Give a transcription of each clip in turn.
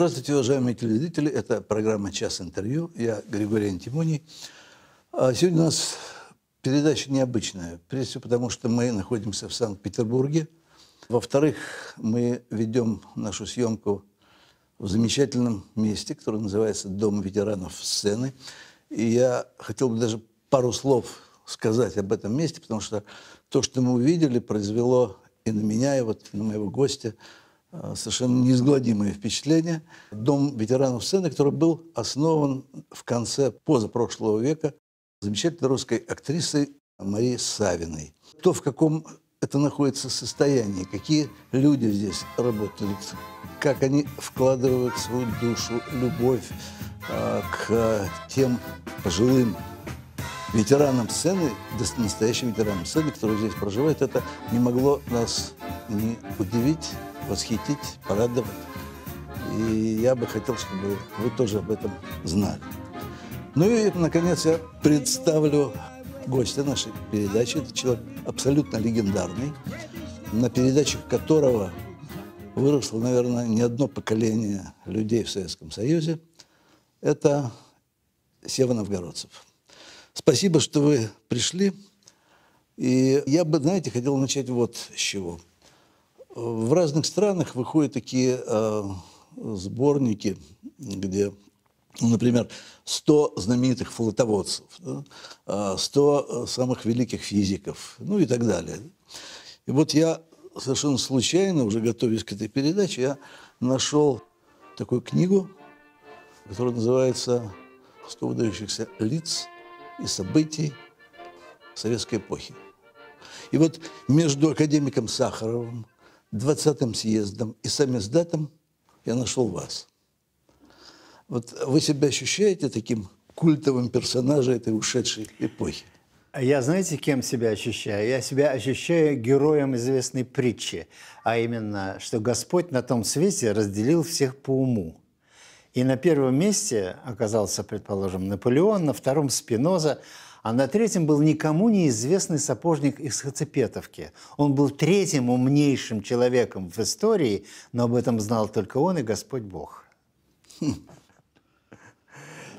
Здравствуйте, уважаемые телезрители. Это программа «Час интервью». Я Григорий Антимоний. А, сегодня у нас передача необычная. Прежде всего потому, что мы находимся в Санкт-Петербурге. Во-вторых, мы ведем нашу съемку в замечательном месте, которое называется «Дом ветеранов сцены». И я хотел бы даже пару слов сказать об этом месте, потому что то, что мы увидели, произвело и на меня, и вот на моего гостя – Э, совершенно неизгладимое впечатление. Дом ветеранов сцены, который был основан в конце позапрошлого века замечательной русской актрисой Марии Савиной. То, в каком это находится состоянии, какие люди здесь работают, как они вкладывают свою душу, любовь э, к тем пожилым ветеранам сцены, настоящим ветеранам сцены, которые здесь проживают, это не могло нас не удивить восхитить, порадовать. И я бы хотел, чтобы вы тоже об этом знали. Ну и, наконец, я представлю гостя нашей передачи. Это человек абсолютно легендарный, на передачах которого выросло, наверное, не одно поколение людей в Советском Союзе. Это Сева Новгородцев. Спасибо, что вы пришли. И я бы, знаете, хотел начать вот с чего. В разных странах выходят такие э, сборники, где, ну, например, 100 знаменитых флотоводцев, да, 100 а, э, самых великих физиков, ну и так далее. И вот я совершенно случайно, уже готовясь к этой передаче, я нашел такую книгу, которая называется «Сто выдающихся лиц и событий советской эпохи». И вот между академиком Сахаровым, 20-м съездом и сами с датом я нашел вас. Вот вы себя ощущаете таким культовым персонажем этой ушедшей эпохи? А я знаете, кем себя ощущаю? Я себя ощущаю героем известной притчи, а именно, что Господь на том свете разделил всех по уму. И на первом месте оказался, предположим, Наполеон, на втором – Спиноза, а на третьем был никому неизвестный сапожник из Хацепетовки. Он был третьим умнейшим человеком в истории, но об этом знал только он и Господь Бог. Хм.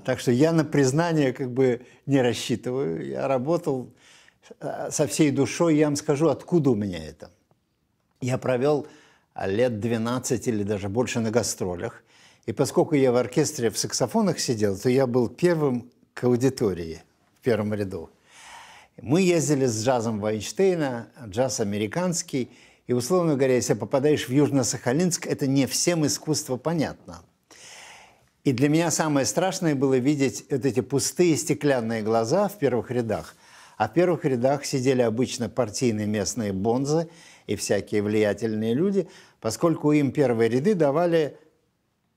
Так что я на признание как бы не рассчитываю. Я работал э, со всей душой, я вам скажу, откуда у меня это. Я провел лет 12 или даже больше на гастролях. И поскольку я в оркестре в саксофонах сидел, то я был первым к аудитории – в первом ряду. Мы ездили с джазом Вайнштейна, джаз американский, и, условно говоря, если попадаешь в Южно-Сахалинск, это не всем искусство понятно. И для меня самое страшное было видеть вот эти пустые стеклянные глаза в первых рядах. А в первых рядах сидели обычно партийные местные бонзы и всякие влиятельные люди, поскольку им первые ряды давали,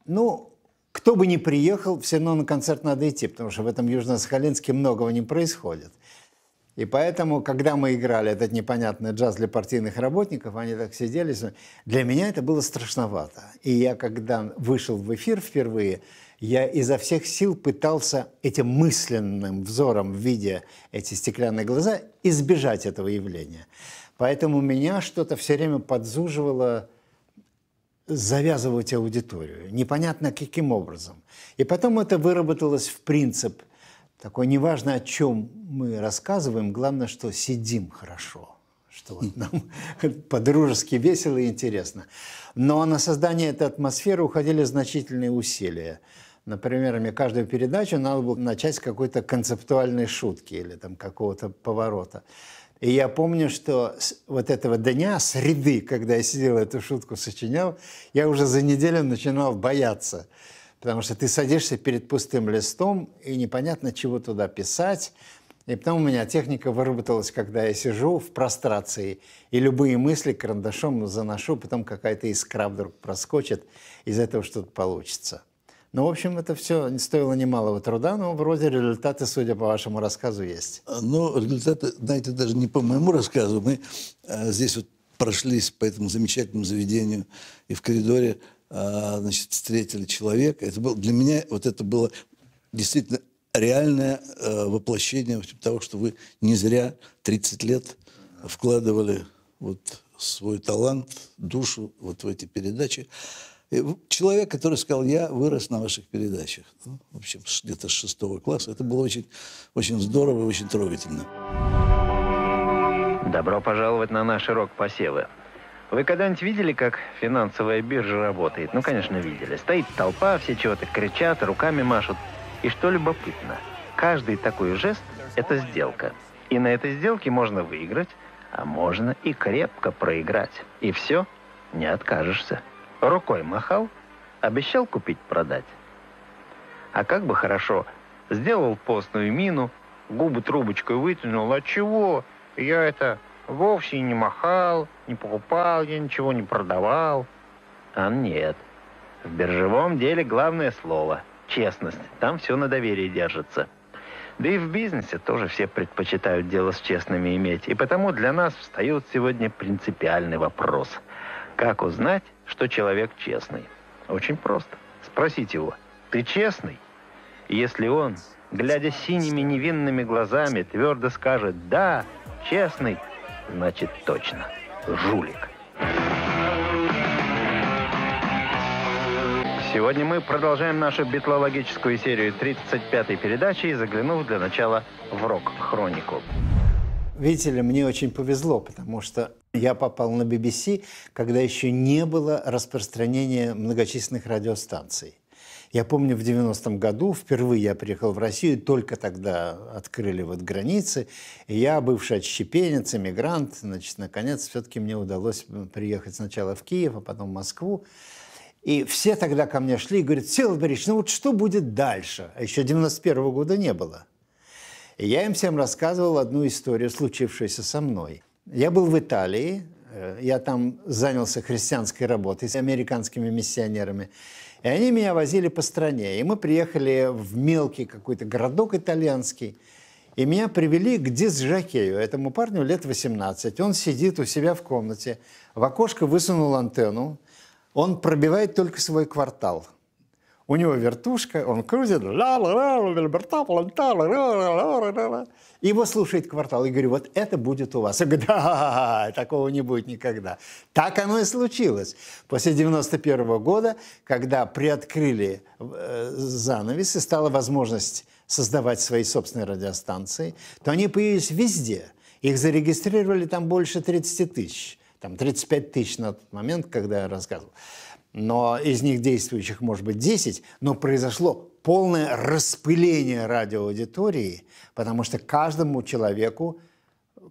ну, кто бы ни приехал, все равно на концерт надо идти, потому что в этом Южно-Сахалинске многого не происходит. И поэтому, когда мы играли этот непонятный джаз для партийных работников, они так сидели. Для меня это было страшновато. И я, когда вышел в эфир впервые, я изо всех сил пытался этим мысленным взором, видя эти стеклянные глаза, избежать этого явления. Поэтому меня что-то все время подзуживало завязывать аудиторию, непонятно каким образом. И потом это выработалось в принцип такой, неважно о чем мы рассказываем, главное, что сидим хорошо, что вот нам по-дружески весело и интересно. Но на создание этой атмосферы уходили значительные усилия. Например, мне каждую передачу надо было начать с какой-то концептуальной шутки или там какого-то поворота. И я помню, что с вот этого дня, среды, когда я сидел эту шутку сочинял, я уже за неделю начинал бояться. Потому что ты садишься перед пустым листом, и непонятно, чего туда писать. И потом у меня техника выработалась, когда я сижу в прострации, и любые мысли карандашом заношу, потом какая-то искра вдруг проскочит, из этого что-то получится. Ну, в общем, это все не стоило немалого труда, но вроде результаты, судя по вашему рассказу, есть. А, ну, результаты, знаете, даже не по моему рассказу. Мы э, здесь вот прошлись по этому замечательному заведению и в коридоре э, значит, встретили человека. Это был, для меня вот это было действительно реальное э, воплощение общем, того, что вы не зря 30 лет вкладывали вот свой талант, душу вот в эти передачи. Э, человек, который сказал, я вырос на ваших передачах. Ну, в общем, где-то с шестого класса. Это было очень, очень здорово и очень трогательно. Добро пожаловать на наш рок-посевы. Вы когда-нибудь видели, как финансовая биржа работает? Ну, конечно, видели. Стоит толпа, все чего-то кричат, руками машут. И что любопытно, каждый такой жест – это сделка. И на этой сделке можно выиграть, а можно и крепко проиграть. И все, не откажешься. Рукой махал, обещал купить-продать. А как бы хорошо, сделал постную мину, губы трубочкой вытянул, а чего? Я это вовсе не махал, не покупал, я ничего не продавал. А нет, в биржевом деле главное слово – честность, там все на доверии держится. Да и в бизнесе тоже все предпочитают дело с честными иметь, и потому для нас встает сегодня принципиальный вопрос – как узнать, что человек честный. Очень просто. Спросить его, ты честный? Если он, глядя синими невинными глазами, твердо скажет «да», честный, значит точно, жулик. Сегодня мы продолжаем нашу битлологическую серию 35-й передачи, и заглянув для начала в рок-хронику. Видите ли, мне очень повезло, потому что я попал на BBC, когда еще не было распространения многочисленных радиостанций. Я помню, в 90-м году впервые я приехал в Россию, только тогда открыли вот границы. И я, бывший отщепенец, эмигрант, значит, наконец, все-таки мне удалось э, приехать сначала в Киев, а потом в Москву. И все тогда ко мне шли и говорят, Силов Борисович, ну вот что будет дальше? А еще 91 -го года не было я им всем рассказывал одну историю, случившуюся со мной. Я был в Италии, э, я там занялся христианской работой с американскими миссионерами. И они меня возили по стране. И мы приехали в мелкий какой-то городок итальянский. И меня привели к дисжакею, этому парню лет 18. Он сидит у себя в комнате, в окошко высунул антенну. Он пробивает только свой квартал – у него вертушка, он крутит, его слушает квартал. И говорю, вот это будет у вас. Я говорю, да, такого не будет никогда. Так оно и случилось. После 91 года, когда приоткрыли э, занавес и стала возможность создавать свои собственные радиостанции, то они появились везде. Их зарегистрировали там больше 30 тысяч. Там 35 тысяч на тот момент, когда я рассказывал но из них действующих может быть 10, но произошло полное распыление радиоаудитории, потому что каждому человеку,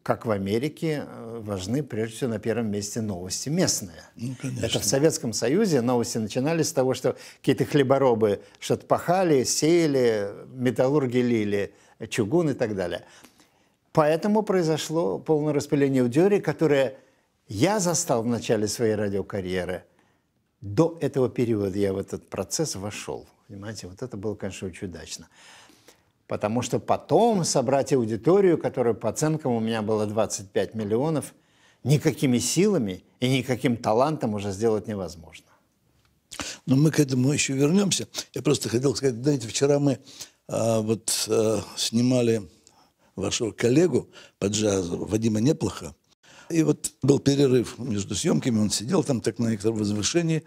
как в Америке, э, важны прежде всего на первом месте новости местные. Ну, Это в Советском Союзе новости начинались с того, что какие-то хлеборобы что-то пахали, сеяли, металлурги лили, чугун и так далее. Поэтому произошло полное распыление аудитории, которое я застал в начале своей радиокарьеры – до этого периода я в этот процесс вошел. Понимаете, вот это было, конечно, удачно, Потому что потом собрать аудиторию, которая по оценкам у меня было 25 миллионов, никакими силами и никаким талантом уже сделать невозможно. Но мы к этому еще вернемся. Я просто хотел сказать, знаете, вчера мы а, вот а, снимали вашего коллегу по джазу Вадима неплохо. И вот был перерыв между съемками, он сидел там так на некотором возвышении.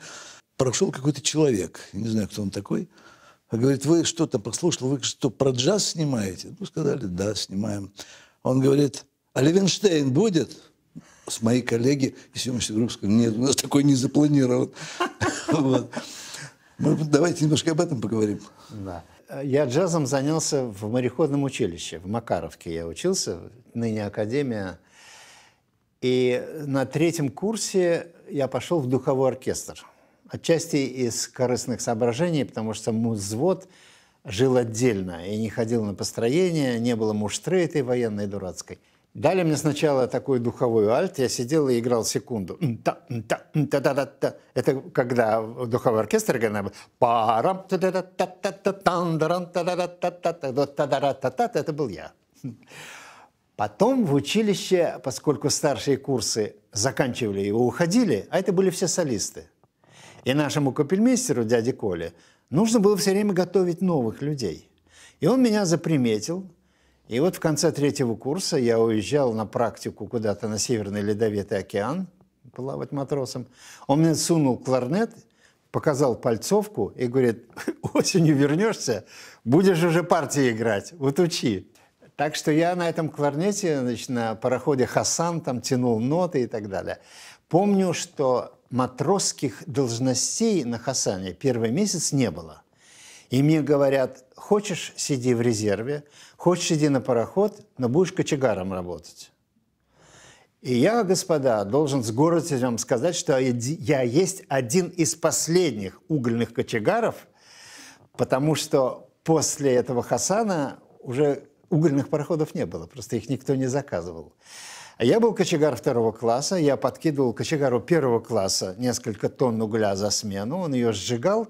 Прошел какой-то человек, не знаю, кто он такой, говорит, вы что-то послушал, вы что, про джаз снимаете? Ну, сказали, да, снимаем. Он говорит, а Левенштейн будет? С моей коллеги и съемочной группы сказали, нет, у нас такой не запланирован. Ну, давайте немножко об этом поговорим. Да. Я джазом занялся в мореходном училище, в Макаровке я учился, ныне Академия и на третьем курсе я пошел в духовой оркестр. Отчасти из корыстных соображений, потому что взвод жил отдельно и не ходил на построение, не было муштры этой военной дурацкой. Дали мне сначала такой духовой альт, я сидел и играл секунду. Это когда духовой оркестр играет, парам, это был я. Потом в училище, поскольку старшие курсы заканчивали и уходили, а это были все солисты. И нашему капельмейстеру, дяде Коле, нужно было все время готовить новых людей. И он меня заприметил. И вот в конце третьего курса я уезжал на практику куда-то на Северный Ледовитый океан плавать матросом. Он мне сунул кларнет, показал пальцовку и говорит, осенью вернешься, будешь уже партии играть, вот учи. Так что я на этом кларнете, значит, на пароходе Хасан там тянул ноты и так далее. Помню, что матросских должностей на Хасане первый месяц не было. И мне говорят, хочешь, сиди в резерве, хочешь, сиди на пароход, но будешь кочегаром работать. И я, господа, должен с гордостью вам сказать, что я есть один из последних угольных кочегаров, потому что после этого Хасана уже угольных пароходов не было, просто их никто не заказывал. А я был кочегар второго класса, я подкидывал кочегару первого класса несколько тонн угля за смену, он ее сжигал,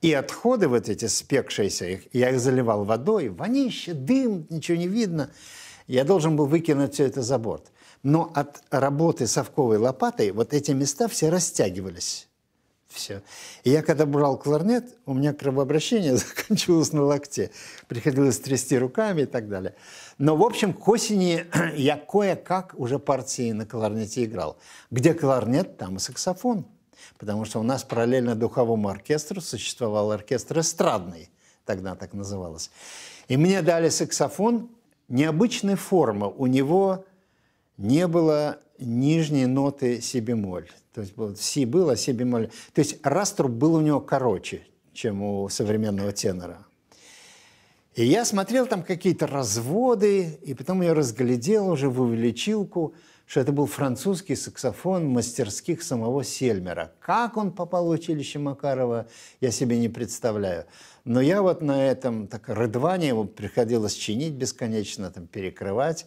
и отходы вот эти спекшиеся, их, я их заливал водой, вонище, дым, ничего не видно. Я должен был выкинуть все это за борт. Но от работы совковой лопатой вот эти места все растягивались все. И я когда брал кларнет, у меня кровообращение заканчивалось на локте. Приходилось трясти руками и так далее. Но, в общем, к осени я кое-как уже партии на кларнете играл. Где кларнет, там и саксофон. Потому что у нас параллельно духовому оркестру существовал оркестр эстрадный, тогда так называлось. И мне дали саксофон необычной формы. У него не было нижние ноты си бемоль. То есть вот, си было, си бемоль. То есть раструб был у него короче, чем у современного тенора. И я смотрел там какие-то разводы, и потом я разглядел уже в увеличилку, что это был французский саксофон мастерских самого Сельмера. Как он попал в училище Макарова, я себе не представляю. Но я вот на этом так, рыдване его приходилось чинить бесконечно, там, перекрывать.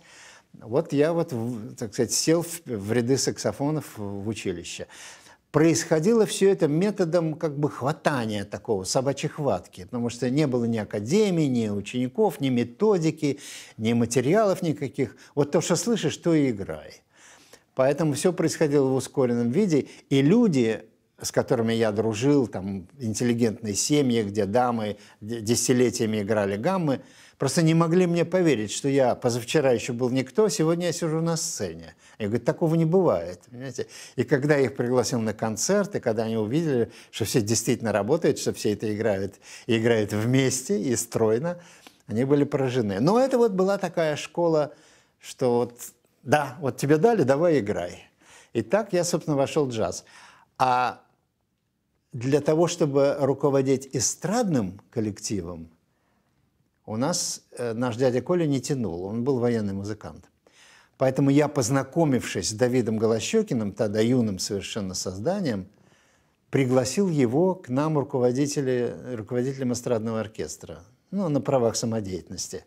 Вот я вот, так сказать, сел в ряды саксофонов в училище. Происходило все это методом как бы хватания такого, собачьей хватки, потому что не было ни академии, ни учеников, ни методики, ни материалов никаких. Вот то, что слышишь, то и играй. Поэтому все происходило в ускоренном виде, и люди, с которыми я дружил, там интеллигентные семьи, где дамы десятилетиями играли гаммы, Просто не могли мне поверить, что я позавчера еще был никто, сегодня я сижу на сцене. Я говорю, такого не бывает. Понимаете? И когда я их пригласил на концерт, и когда они увидели, что все действительно работают, что все это играют, и играют вместе и стройно, они были поражены. Но это вот была такая школа, что вот, да, вот тебе дали, давай играй. И так я, собственно, вошел в джаз. А для того, чтобы руководить эстрадным коллективом, у нас э, наш дядя Коля не тянул, он был военный музыкант. Поэтому я, познакомившись с Давидом Голощекиным, тогда юным совершенно созданием, пригласил его к нам руководители, руководителем эстрадного оркестра, ну, на правах самодеятельности.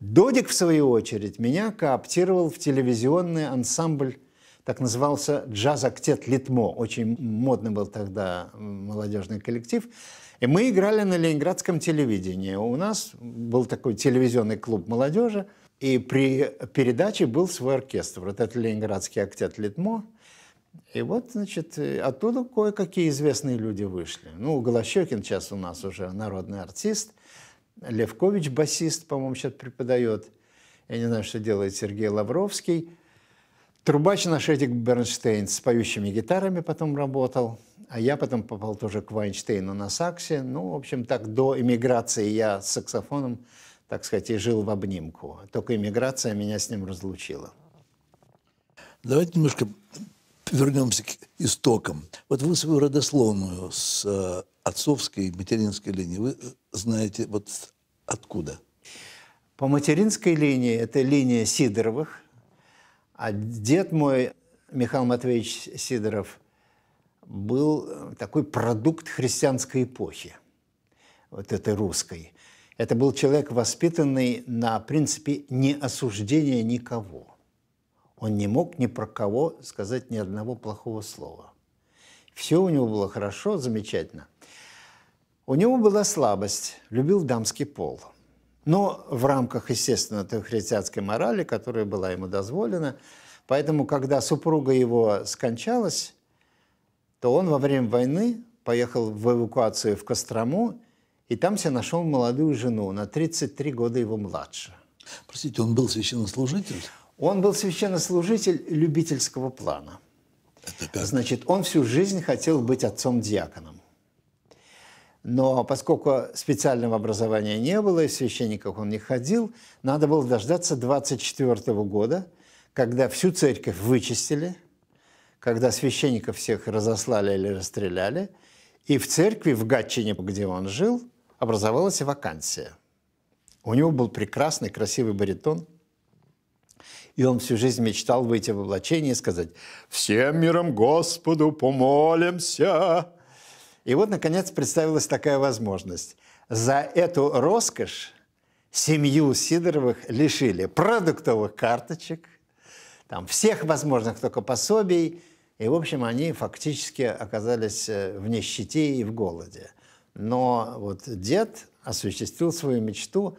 Додик, в свою очередь, меня кооптировал в телевизионный ансамбль, так назывался «Джаз-актет Литмо». Очень модный был тогда молодежный коллектив – и мы играли на ленинградском телевидении. У нас был такой телевизионный клуб молодежи, и при передаче был свой оркестр. Вот это ленинградский октет «Литмо». И вот, значит, оттуда кое-какие известные люди вышли. Ну, Голощекин сейчас у нас уже народный артист. Левкович – басист, по-моему, сейчас преподает. Я не знаю, что делает Сергей Лавровский – Трубач наш Эдик Бернштейн с поющими гитарами потом работал, а я потом попал тоже к Вайнштейну на саксе. Ну, в общем, так до эмиграции я с саксофоном, так сказать, и жил в обнимку. Только эмиграция меня с ним разлучила. Давайте немножко вернемся к истокам. Вот вы свою родословную с э, отцовской и материнской линии, вы знаете вот откуда? По материнской линии это линия Сидоровых – а дед мой, Михаил Матвеевич Сидоров, был э, такой продукт христианской эпохи, вот этой русской. Это был человек, воспитанный на принципе не осуждения никого. Он не мог ни про кого сказать ни одного плохого слова. Все у него было хорошо, замечательно. У него была слабость, любил дамский пол – но в рамках, естественно, той христианской морали, которая была ему дозволена. Поэтому, когда супруга его скончалась, то он во время войны поехал в эвакуацию в Кострому, и там себе нашел молодую жену, на 33 года его младше. Простите, он был священнослужитель? Он был священнослужитель любительского плана. Это как? Значит, он всю жизнь хотел быть отцом-диаконом. Но поскольку специального образования не было, и священников он не ходил, надо было дождаться 24 года, когда всю церковь вычистили, когда священников всех разослали или расстреляли, и в церкви в Гатчине, где он жил, образовалась вакансия. У него был прекрасный, красивый баритон, и он всю жизнь мечтал выйти в облачение и сказать «Всем миром Господу помолимся!» И вот, наконец, представилась такая возможность. За эту роскошь семью Сидоровых лишили продуктовых карточек, там, всех возможных только пособий, и, в общем, они фактически оказались э, в нищете и в голоде. Но вот дед осуществил свою мечту,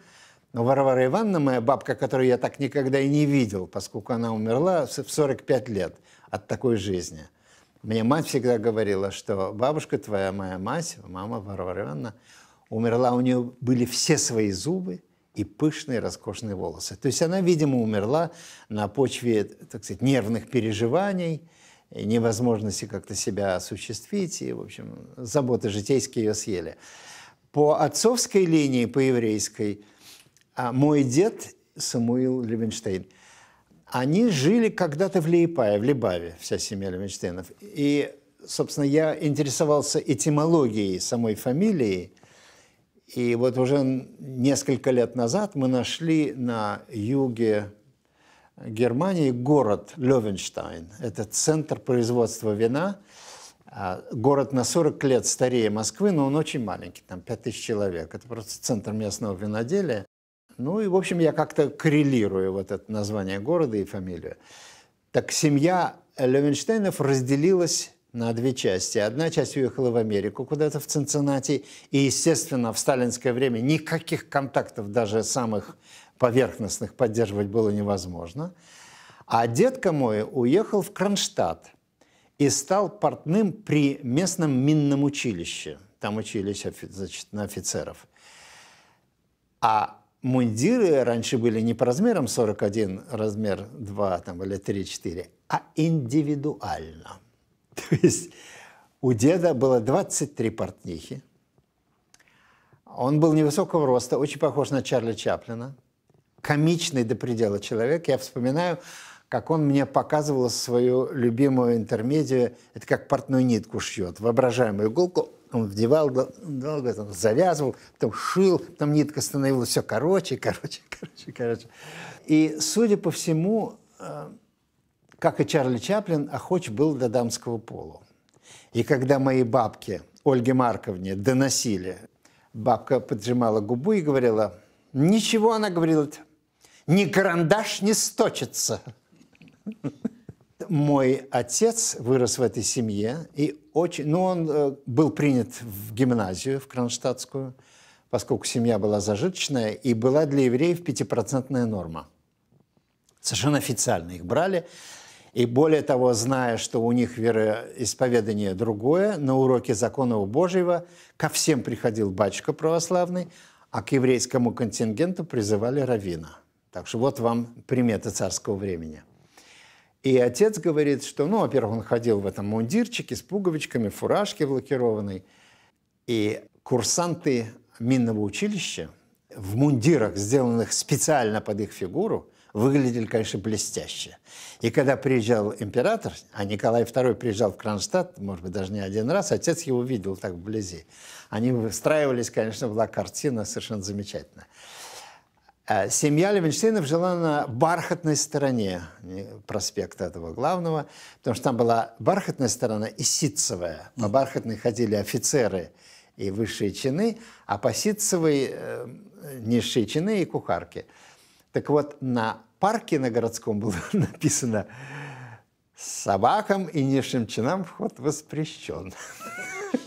но Варвара Ивановна, моя бабка, которую я так никогда и не видел, поскольку она умерла в 45 лет от такой жизни – мне мать всегда говорила, что бабушка твоя, моя мать, мама Варвара Ивановна, умерла, у нее были все свои зубы и пышные, роскошные волосы. То есть она, видимо, умерла на почве, так сказать, нервных переживаний, невозможности как-то себя осуществить, и, в общем, заботы житейские ее съели. По отцовской линии, по еврейской, а, мой дед Самуил Левинштейн – они жили когда-то в Лиепае, в Либаве, вся семья Левенштейнов. И, собственно, я интересовался этимологией самой фамилии. И вот уже несколько лет назад мы нашли на юге Германии город Левенштайн. Это центр производства вина. А, город на 40 лет старее Москвы, но он очень маленький, там 5000 человек. Это просто центр местного виноделия. Ну и, в общем, я как-то коррелирую вот это название города и фамилию. Так семья Левенштейнов разделилась на две части. Одна часть уехала в Америку, куда-то в Цинциннати, и, естественно, в сталинское время никаких контактов, даже самых поверхностных, поддерживать было невозможно. А дедка мой уехал в Кронштадт и стал портным при местном минном училище. Там учились значит, на офицеров. А мундиры раньше были не по размерам 41, размер 2 там, или 3-4, а индивидуально. То есть у деда было 23 портнихи. Он был невысокого роста, очень похож на Чарли Чаплина. Комичный до предела человек. Я вспоминаю, как он мне показывал свою любимую интермедию. Это как портную нитку шьет, воображаемую иголку он вдевал долго, там, завязывал, потом шил, там нитка становилась все короче, короче, короче, короче. И, судя по всему, э, как и Чарли Чаплин, охоч был до дамского пола. И когда мои бабки Ольге Марковне доносили, бабка поджимала губу и говорила, ничего, она говорила, ни карандаш не сточится. Мой отец вырос в этой семье, и очень... Ну, он э, был принят в гимназию, в Кронштадтскую, поскольку семья была зажиточная, и была для евреев пятипроцентная норма. Совершенно официально их брали. И более того, зная, что у них вероисповедание другое, на уроке закона у Божьего ко всем приходил батюшка православный, а к еврейскому контингенту призывали равина. Так что вот вам приметы царского времени – и отец говорит, что, ну, во-первых, он ходил в этом мундирчике с пуговичками, фуражке блокированной. И курсанты минного училища в мундирах, сделанных специально под их фигуру, выглядели, конечно, блестяще. И когда приезжал император, а Николай II приезжал в Кронштадт, может быть, даже не один раз, отец его видел так вблизи. Они выстраивались, конечно, была картина совершенно замечательная. Э, семья Левинштейнов жила на бархатной стороне проспекта этого главного, потому что там была бархатная сторона и ситцевая. По бархатной ходили офицеры и высшие чины, а по ситцевой э, низшие чины и кухарки. Так вот, на парке на городском было написано «Собакам и низшим чинам вход воспрещен».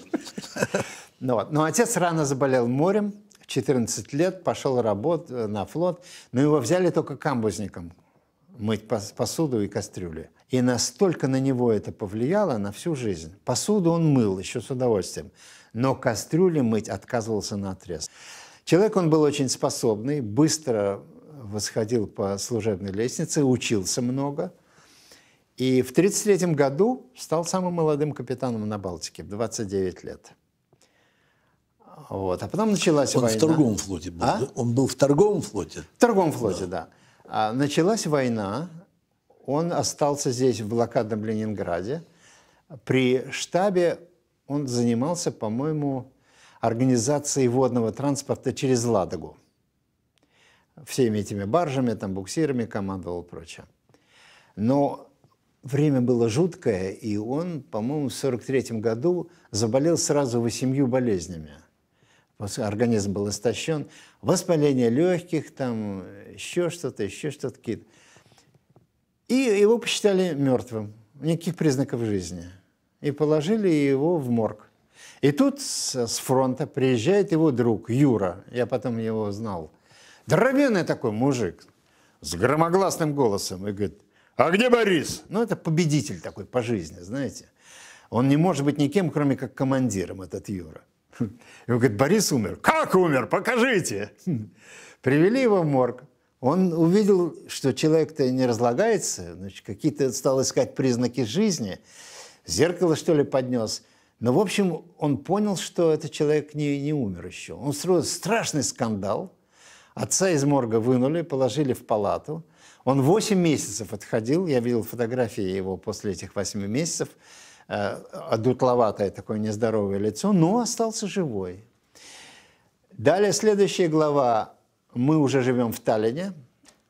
Но, ну но отец рано заболел морем, 14 лет, пошел работать э, на флот, но его взяли только камбузником мыть посуду и кастрюли. И настолько на него это повлияло на всю жизнь. Посуду он мыл еще с удовольствием, но кастрюли мыть отказывался на отрез. Человек он был очень способный, быстро восходил по служебной лестнице, учился много. И в 1933 году стал самым молодым капитаном на Балтике, в 29 лет. Вот. А потом началась он война. Он в торговом флоте был. А? Он был в торговом флоте. В торговом флоте, да. да. А началась война. Он остался здесь, в блокадном Ленинграде. При штабе он занимался, по-моему, организацией водного транспорта через Ладогу. Всеми этими баржами, там, буксирами командовал и прочее. Но время было жуткое, и он, по-моему, в 1943 году заболел сразу восемью болезнями организм был истощен, воспаление легких, там еще что-то, еще что-то какие-то. И его посчитали мертвым, никаких признаков жизни. И положили его в морг. И тут с фронта приезжает его друг Юра, я потом его знал. Здоровенный такой мужик с громогласным голосом и говорит, а где Борис? Ну, это победитель такой по жизни, знаете. Он не может быть никем, кроме как командиром, этот Юра. И он говорит, Борис умер. Как умер? Покажите. Привели его в морг. Он увидел, что человек-то не разлагается, значит, какие-то стал искать признаки жизни. Зеркало, что ли, поднес. Но, в общем, он понял, что этот человек не, не умер еще. Он устроил страшный скандал. Отца из морга вынули, положили в палату. Он 8 месяцев отходил. Я видел фотографии его после этих 8 месяцев. Э, одутловатое такое нездоровое лицо, но остался живой. Далее следующая глава. Мы уже живем в Таллине.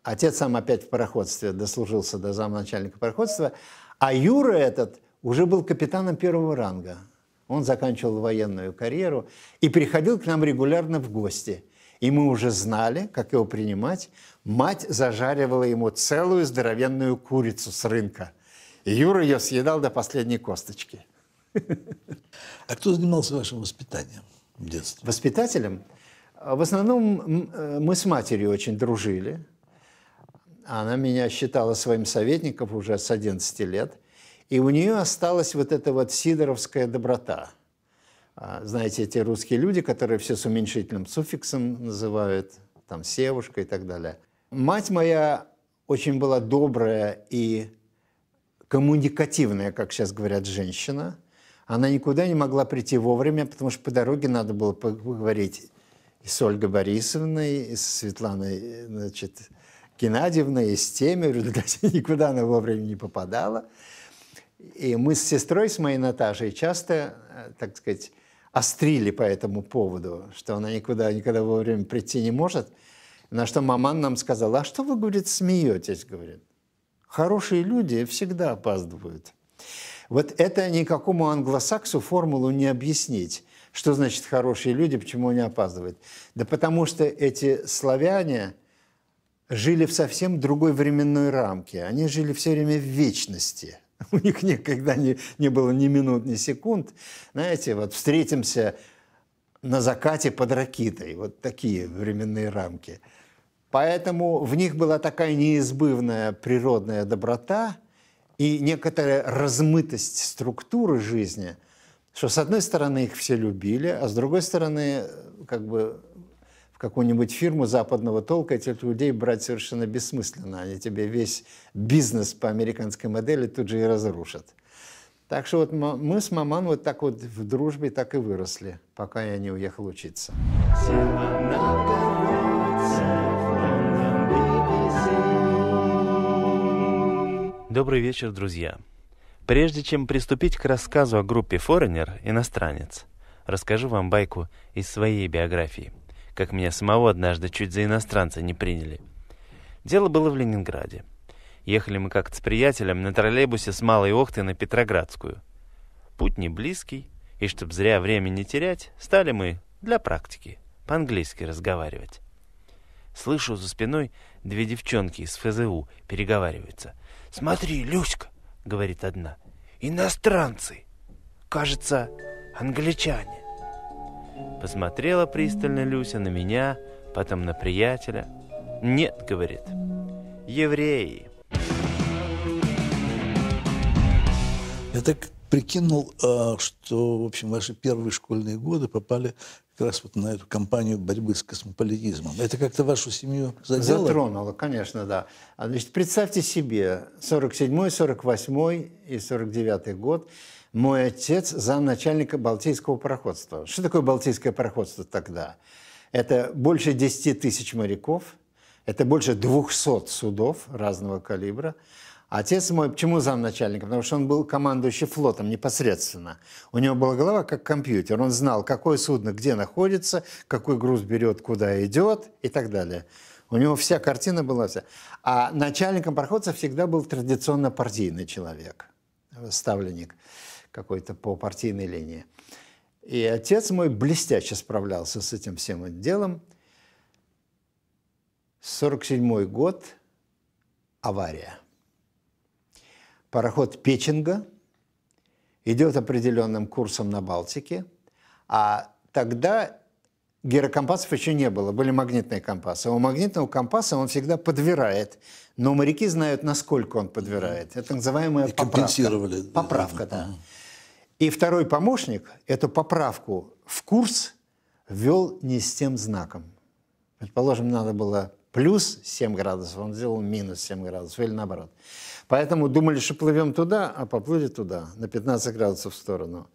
Отец сам опять в пароходстве дослужился до замначальника пароходства. А Юра этот уже был капитаном первого ранга. Он заканчивал военную карьеру и приходил к нам регулярно в гости. И мы уже знали, как его принимать. Мать зажаривала ему целую здоровенную курицу с рынка – Юра ее съедал до последней косточки. А кто занимался вашим воспитанием в детстве? Воспитателем? В основном э, мы с матерью очень дружили. Она меня считала своим советником уже с 11 лет. И у нее осталась вот эта вот сидоровская доброта. А, знаете, эти русские люди, которые все с уменьшительным суффиксом называют, там, севушка и так далее. Мать моя очень была добрая и коммуникативная, как сейчас говорят, женщина. Она никуда не могла прийти вовремя, потому что по дороге надо было поговорить и с Ольгой Борисовной, и с Светланой значит, Геннадьевной, и с теми. В результате никуда она вовремя не попадала. И мы с сестрой, с моей Наташей, часто, э, так сказать, острили по этому поводу, что она никуда никогда вовремя прийти не может. На что маман нам сказала, а что вы, говорит, смеетесь, говорит. Хорошие люди всегда опаздывают. Вот это никакому англосаксу формулу не объяснить. Что значит хорошие люди, почему они опаздывают? Да потому что эти славяне жили в совсем другой временной рамке. Они жили все время в вечности. У них никогда не, не было ни минут, ни секунд. Знаете, вот встретимся на закате под ракитой. Вот такие временные рамки – Поэтому в них была такая неизбывная природная доброта и некоторая размытость структуры жизни, что с одной стороны их все любили, а с другой стороны как бы в какую-нибудь фирму западного толка этих людей брать совершенно бессмысленно. Они тебе весь бизнес по американской модели тут же и разрушат. Так что вот мы с маман вот так вот в дружбе так и выросли, пока я не уехал учиться. Добрый вечер, друзья! Прежде чем приступить к рассказу о группе «Форенер» «Иностранец», расскажу вам байку из своей биографии, как меня самого однажды чуть за иностранца не приняли. Дело было в Ленинграде. Ехали мы как-то с приятелем на троллейбусе с Малой Охты на Петроградскую. Путь не близкий, и чтоб зря время не терять, стали мы для практики по-английски разговаривать. Слышу за спиной две девчонки из ФЗУ переговариваются – «Смотри, Люська», — говорит одна, — «иностранцы! Кажется, англичане!» Посмотрела пристально Люся на меня, потом на приятеля. «Нет», — говорит, — «евреи». Я так прикинул, а, что, в общем, ваши первые школьные годы попали как раз вот на эту кампанию борьбы с космополитизмом. Это как-то вашу семью задело? Затронуло, конечно, да. А, значит, представьте себе, 47-й, 48-й и 49-й год мой отец замначальника Балтийского пароходства. Что такое Балтийское пароходство тогда? Это больше 10 тысяч моряков, это больше 200 судов разного калибра – Отец мой, почему замначальника? Потому что он был командующий флотом непосредственно. У него была голова как компьютер. Он знал, какое судно где находится, какой груз берет, куда идет и так далее. У него вся картина была вся. А начальником пароходца всегда был традиционно партийный человек, ставленник какой-то по партийной линии. И отец мой блестяще справлялся с этим всем делом. 47 год, авария – пароход Печенга идет определенным курсом на Балтике, а тогда гирокомпасов еще не было, были магнитные компасы. А у магнитного компаса он всегда подвирает, но моряки знают, насколько он подвирает. Это называемая И Компенсировали. Поправка, да. да. И второй помощник эту поправку в курс ввел не с тем знаком. Предположим, надо было плюс 7 градусов, он сделал минус 7 градусов или наоборот. Поэтому думали, что плывем туда, а поплыли туда, на 15 градусов в сторону.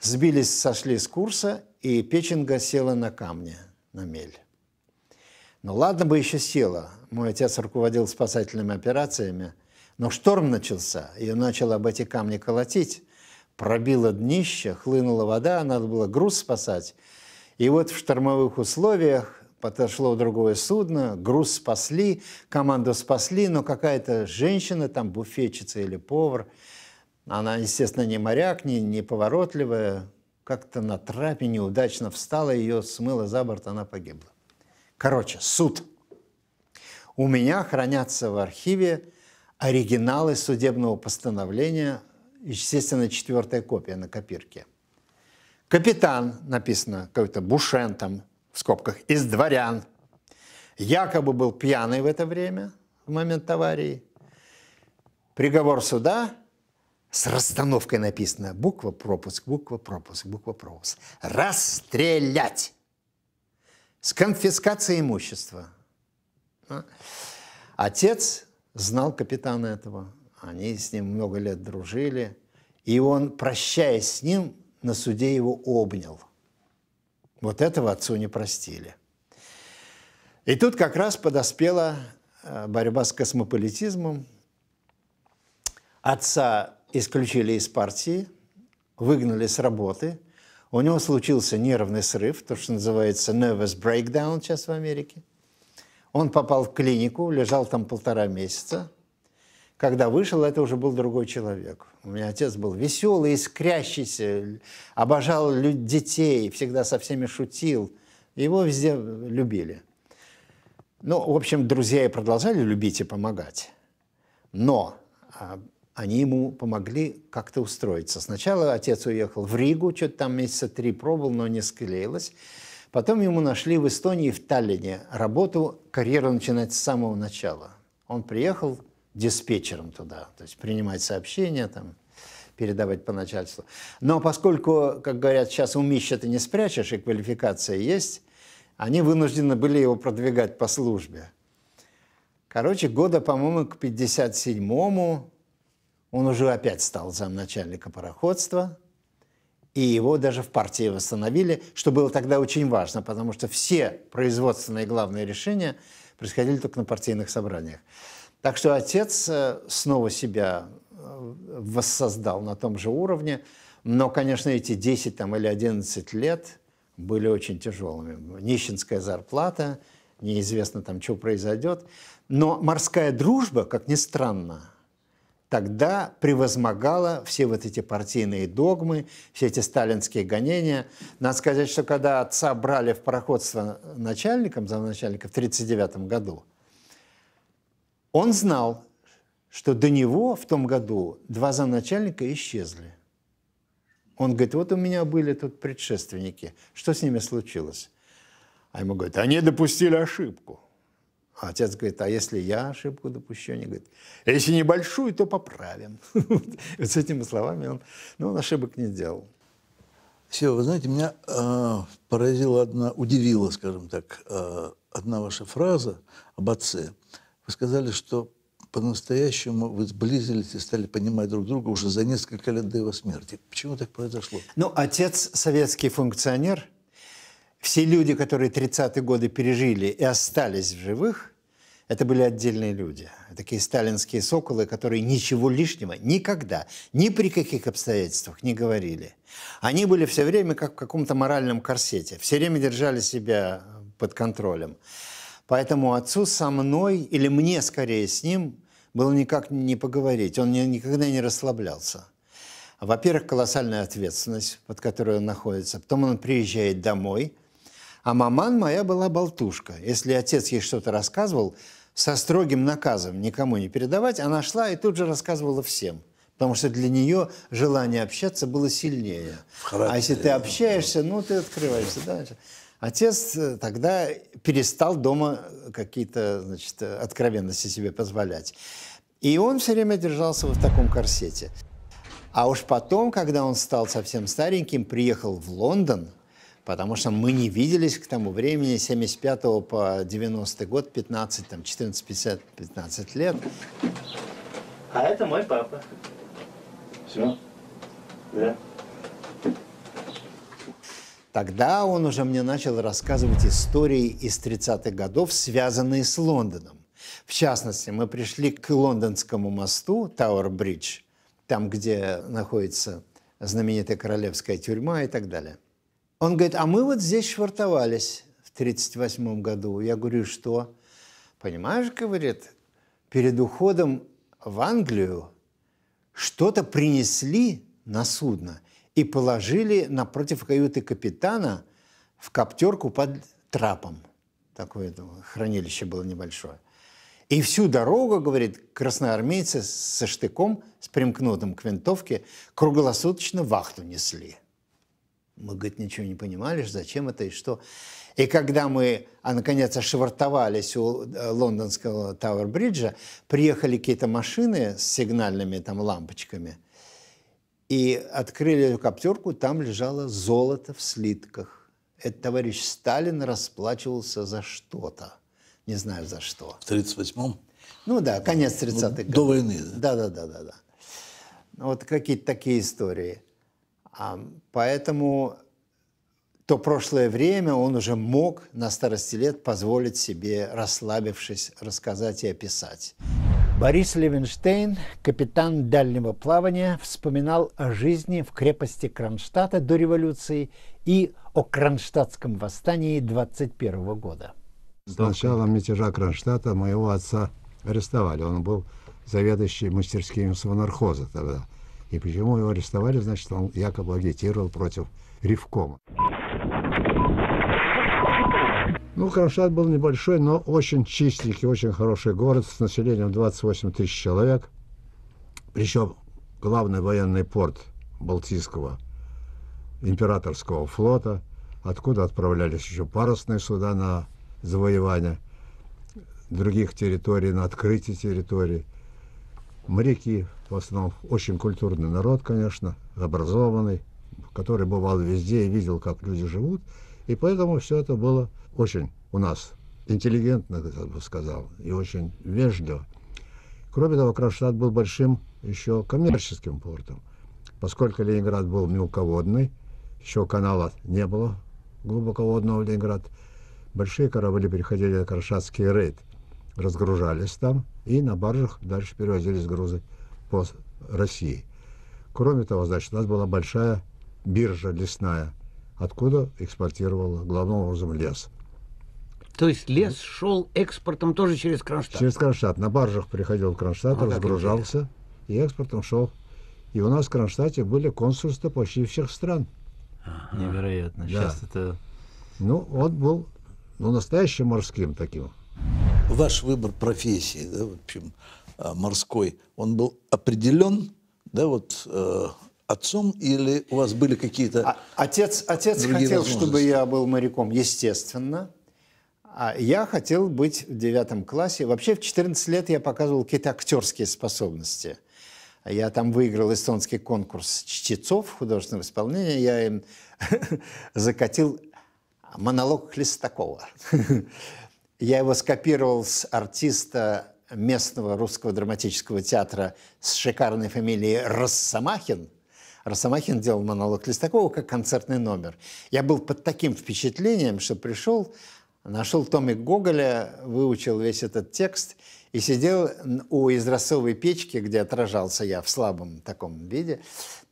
Сбились, сошли с курса, и печенга села на камни, на мель. Ну ладно бы еще села. Мой отец руководил спасательными операциями. Но шторм начался, ее начало об эти камни колотить. Пробило днище, хлынула вода, надо было груз спасать. И вот в штормовых условиях подошло другое судно, груз спасли, команду спасли, но какая-то женщина, там буфетчица или повар, она, естественно, не моряк, не, не поворотливая, как-то на трапе неудачно встала, ее смыло за борт, она погибла. Короче, суд. У меня хранятся в архиве оригиналы судебного постановления, естественно, четвертая копия на копирке. Капитан, написано, какой-то Бушен там, в скобках, из дворян, якобы был пьяный в это время, в момент аварии. Приговор суда с расстановкой написано буква пропуск, буква пропуск, буква пропуск. Расстрелять! С конфискацией имущества. А? Отец знал капитана этого. Они с ним много лет дружили. И он, прощаясь с ним, на суде его обнял – вот этого отцу не простили. И тут как раз подоспела э, борьба с космополитизмом. Отца исключили из партии, выгнали с работы. У него случился нервный срыв, то, что называется nervous breakdown сейчас в Америке. Он попал в клинику, лежал там полтора месяца – когда вышел, это уже был другой человек. У меня отец был веселый, искрящийся, обожал детей, всегда со всеми шутил. Его везде любили. Ну, в общем, друзья и продолжали любить и помогать. Но а, они ему помогли как-то устроиться. Сначала отец уехал в Ригу, что-то там месяца три пробовал, но не склеилось. Потом ему нашли в Эстонии, в Таллине, работу, карьеру начинать с самого начала. Он приехал, диспетчером туда, то есть принимать сообщения, там, передавать по начальству. Но поскольку, как говорят, сейчас умища ты не спрячешь, и квалификация есть, они вынуждены были его продвигать по службе. Короче, года, по-моему, к 57-му он уже опять стал замначальника пароходства, и его даже в партии восстановили, что было тогда очень важно, потому что все производственные главные решения происходили только на партийных собраниях. Так что отец э, снова себя э, воссоздал на том же уровне, но, конечно, эти 10 там, или 11 лет были очень тяжелыми. Нищенская зарплата, неизвестно там, что произойдет. Но морская дружба, как ни странно, тогда превозмогала все вот эти партийные догмы, все эти сталинские гонения. Надо сказать, что когда отца брали в пароходство начальником, за начальника в 1939 году, он знал, что до него в том году два замначальника исчезли. Он говорит, вот у меня были тут предшественники, что с ними случилось? А ему говорят, они допустили ошибку. А отец говорит, а если я ошибку допущу? Они говорят, если небольшую, то поправим. Вот с этими словами он, ну, ошибок не делал. Все, вы знаете, меня э, поразила одна, удивила, скажем так, э, одна ваша фраза об отце. Вы сказали, что по-настоящему вы сблизились и стали понимать друг друга уже за несколько лет до его смерти. Почему так произошло? Ну, отец советский функционер. Все люди, которые 30-е годы пережили и остались в живых, это были отдельные люди. Такие сталинские соколы, которые ничего лишнего никогда, ни при каких обстоятельствах не говорили. Они были все время как в каком-то моральном корсете. Все время держали себя под контролем. Поэтому отцу со мной, или мне скорее с ним, было никак не поговорить. Он никогда не расслаблялся. Во-первых, колоссальная ответственность, под которой он находится. Потом он приезжает домой. А маман моя была болтушка. Если отец ей что-то рассказывал, со строгим наказом никому не передавать, она шла и тут же рассказывала всем. Потому что для нее желание общаться было сильнее. А если ты общаешься, ну ты открываешься дальше. Отец э, тогда перестал дома э, какие-то значит, э, откровенности себе позволять. И он все время держался в таком корсете. А уж потом, когда он стал совсем стареньким, приехал в Лондон, потому что мы не виделись к тому времени, 75 по 90 год, 15, там, 14, 50, 15 лет. А это мой папа. Все? Да. Тогда он уже мне начал рассказывать истории из 30-х годов, связанные с Лондоном. В частности, мы пришли к лондонскому мосту Тауэр Бридж, там, где находится знаменитая королевская тюрьма и так далее. Он говорит, а мы вот здесь швартовались в 1938 году. Я говорю, что? Понимаешь, говорит, перед уходом в Англию что-то принесли на судно – и положили напротив каюты капитана в коптерку под трапом. Такое хранилище было небольшое. И всю дорогу, говорит, красноармейцы со штыком, с примкнутым к винтовке, круглосуточно вахту несли. Мы, говорит, ничего не понимали, зачем это и что. И когда мы, а, наконец, ошвартовались у э, лондонского Тауэр-бриджа, приехали какие-то машины с сигнальными там лампочками – и открыли эту коптерку, там лежало золото в слитках. Этот товарищ Сталин расплачивался за что-то. Не знаю, за что. В 38-м? Ну да, конец 30-х ну, До войны, да? Да, да, да, да. да. Ну, вот какие-то такие истории. А, поэтому то прошлое время он уже мог на старости лет позволить себе, расслабившись, рассказать и описать. Борис Левенштейн, капитан дальнего плавания, вспоминал о жизни в крепости Кронштадта до революции и о Кронштадтском восстании 21 года. С начала мятежа Кронштадта моего отца арестовали. Он был заведующий мастерскими свонархоза тогда. И почему его арестовали, значит, он якобы агитировал против Ревкома. Ну, Кронштадт был небольшой, но очень чистенький, очень хороший город с населением 28 тысяч человек. Причем главный военный порт Балтийского императорского флота, откуда отправлялись еще парусные суда на завоевание других территорий, на открытие территорий. Моряки, в основном, очень культурный народ, конечно, образованный, который бывал везде и видел, как люди живут – и поэтому все это было очень у нас интеллигентно, я бы сказал, и очень вежливо. Кроме того, Кронштадт был большим еще коммерческим портом. Поскольку Ленинград был мелководный, еще канала не было глубоководного в Ленинград, большие корабли переходили на Кронштадтский рейд, разгружались там, и на баржах дальше перевозились грузы по России. Кроме того, значит, у нас была большая биржа лесная – откуда экспортировала главным образом лес. То есть лес да. шел экспортом тоже через Кронштадт? Через Кронштадт. На баржах приходил в Кронштадт, а разгружался и экспортом шел. И у нас в Кронштадте были консульства почти всех стран. Ага. Невероятно. Да. Сейчас это... Ну, он был ну, настоящим морским таким. Ваш выбор профессии, да, в общем, а, морской, он был определен, да, вот э, отцом или у вас были какие-то... А, отец отец хотел, чтобы я был моряком, естественно. А я хотел быть в девятом классе. Вообще в 14 лет я показывал какие-то актерские способности. Я там выиграл эстонский конкурс чтецов художественного исполнения. Я им закатил монолог Хлестакова. я его скопировал с артиста местного русского драматического театра с шикарной фамилией Росомахин – Росомахин делал монолог Листакова как концертный номер. Я был под таким впечатлением, что пришел, нашел томик Гоголя, выучил весь этот текст и сидел у израсовой печки, где отражался я в слабом таком виде,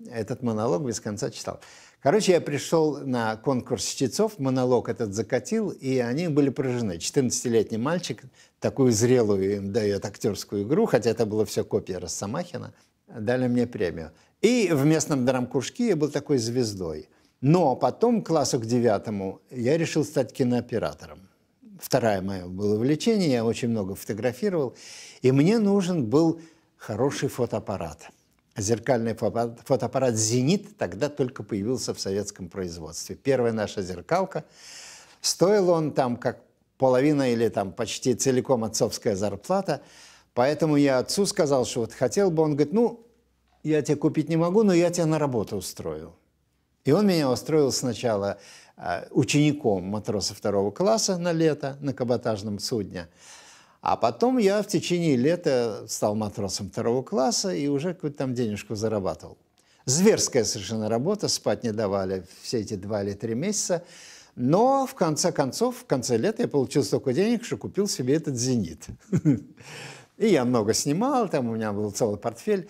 этот монолог без конца читал. Короче, я пришел на конкурс чтецов, монолог этот закатил, и они были поражены. 14-летний мальчик такую зрелую им дает актерскую игру, хотя это было все копия Росомахина дали мне премию. И в местном драмкружке я был такой звездой. Но потом, классу к девятому, я решил стать кинооператором. Второе мое было увлечение, я очень много фотографировал. И мне нужен был хороший фотоаппарат. Зеркальный фотоаппарат «Зенит» тогда только появился в советском производстве. Первая наша зеркалка. Стоил он там как половина или там почти целиком отцовская зарплата – Поэтому я отцу сказал, что вот хотел бы, он говорит, ну, я тебя купить не могу, но я тебя на работу устрою. И он меня устроил сначала а, учеником матроса второго класса на лето на каботажном судне. А потом я в течение лета стал матросом второго класса и уже какую-то там денежку зарабатывал. Зверская совершенно работа, спать не давали все эти два или три месяца. Но в конце концов, в конце лета я получил столько денег, что купил себе этот «Зенит». И я много снимал, там у меня был целый портфель.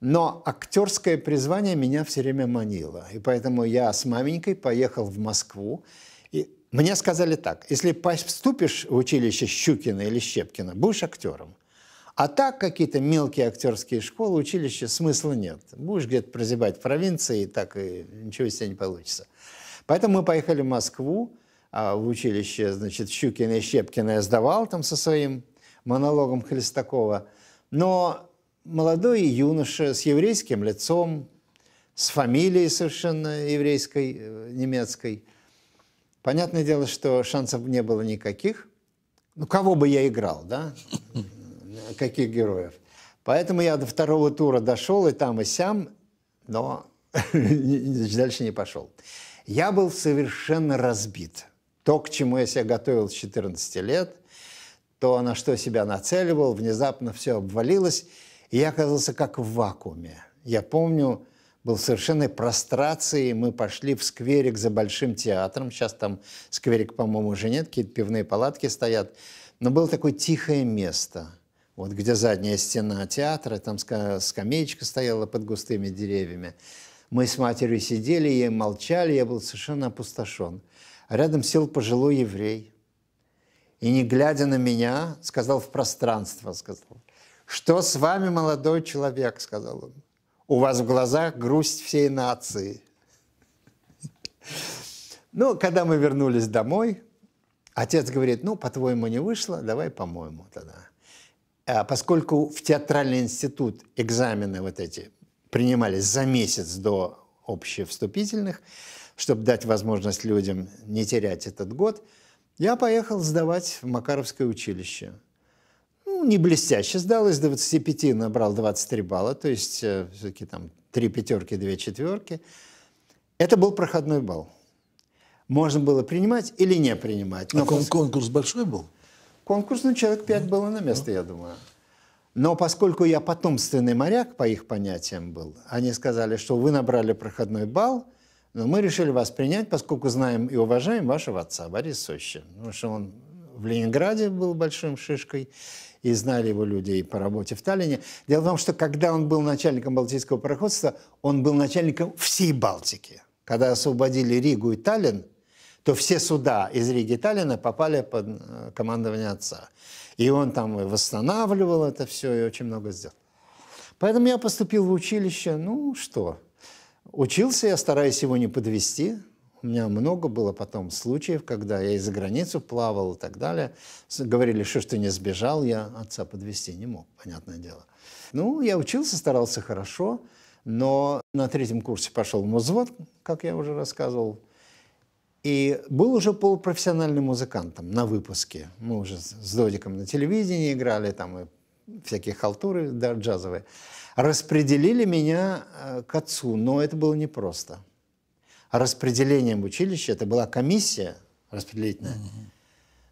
Но актерское призвание меня все время манило. И поэтому я с маменькой поехал в Москву. И мне сказали так, если поступишь в училище Щукина или Щепкина, будешь актером. А так какие-то мелкие актерские школы, училища, смысла нет. Будешь где-то прозябать в провинции, и так и ничего из тебя не получится. Поэтому мы поехали в Москву, а, в училище, значит, Щукина и Щепкина я сдавал там со своим монологом Хлестакова. Но молодой юноша с еврейским лицом, с фамилией совершенно еврейской, э, немецкой. Понятное дело, что шансов не было никаких. Ну, кого бы я играл, да? Каких героев. Поэтому я до второго тура дошел и там, и сям, но дальше не пошел. Я был совершенно разбит. То, к чему я себя готовил с 14 лет – то, на что себя нацеливал, внезапно все обвалилось, и я оказался как в вакууме. Я помню, был в совершенной прострации, мы пошли в скверик за Большим театром, сейчас там скверик, по-моему, уже нет, какие-то пивные палатки стоят, но было такое тихое место, вот где задняя стена театра, там скамеечка стояла под густыми деревьями. Мы с матерью сидели и молчали, я был совершенно опустошен. рядом сел пожилой еврей – и, не глядя на меня, сказал в пространство, сказал, «Что с вами, молодой человек?» — сказал он. «У вас в глазах грусть всей нации». Ну, когда мы вернулись домой, отец говорит, ну, по-твоему, не вышло, давай по-моему тогда. А поскольку в театральный институт экзамены вот эти принимались за месяц до общевступительных, чтобы дать возможность людям не терять этот год – я поехал сдавать в Макаровское училище. Ну, не блестяще сдал, из 25 набрал 23 балла, то есть э, все-таки там три пятерки, две четверки. Это был проходной балл. Можно было принимать или не принимать. Но а кон- конкурс большой был? Конкурс, ну, человек 5 было на место, я думаю. Но поскольку я потомственный моряк, по их понятиям был, они сказали, что вы набрали проходной балл, но мы решили вас принять, поскольку знаем и уважаем вашего отца, Бориса Сощи. Потому что он в Ленинграде был большим шишкой, и знали его люди и по работе в Таллине. Дело в том, что когда он был начальником Балтийского пароходства, он был начальником всей Балтики. Когда освободили Ригу и Таллин, то все суда из Риги и Таллина попали под э, командование отца. И он там и восстанавливал это все, и очень много сделал. Поэтому я поступил в училище, ну что, Учился я, стараясь его не подвести. У меня много было потом случаев, когда я и за границу плавал и так далее. Говорили, что ж ты не сбежал, я отца подвести не мог, понятное дело. Ну, я учился, старался хорошо, но на третьем курсе пошел в музвод, как я уже рассказывал, и был уже полупрофессиональным музыкантом на выпуске. Мы уже с Додиком на телевидении играли, там и всякие халтуры да, джазовые. Распределили меня э, к отцу, но это было непросто. Распределением училища, это была комиссия распределительная, mm-hmm.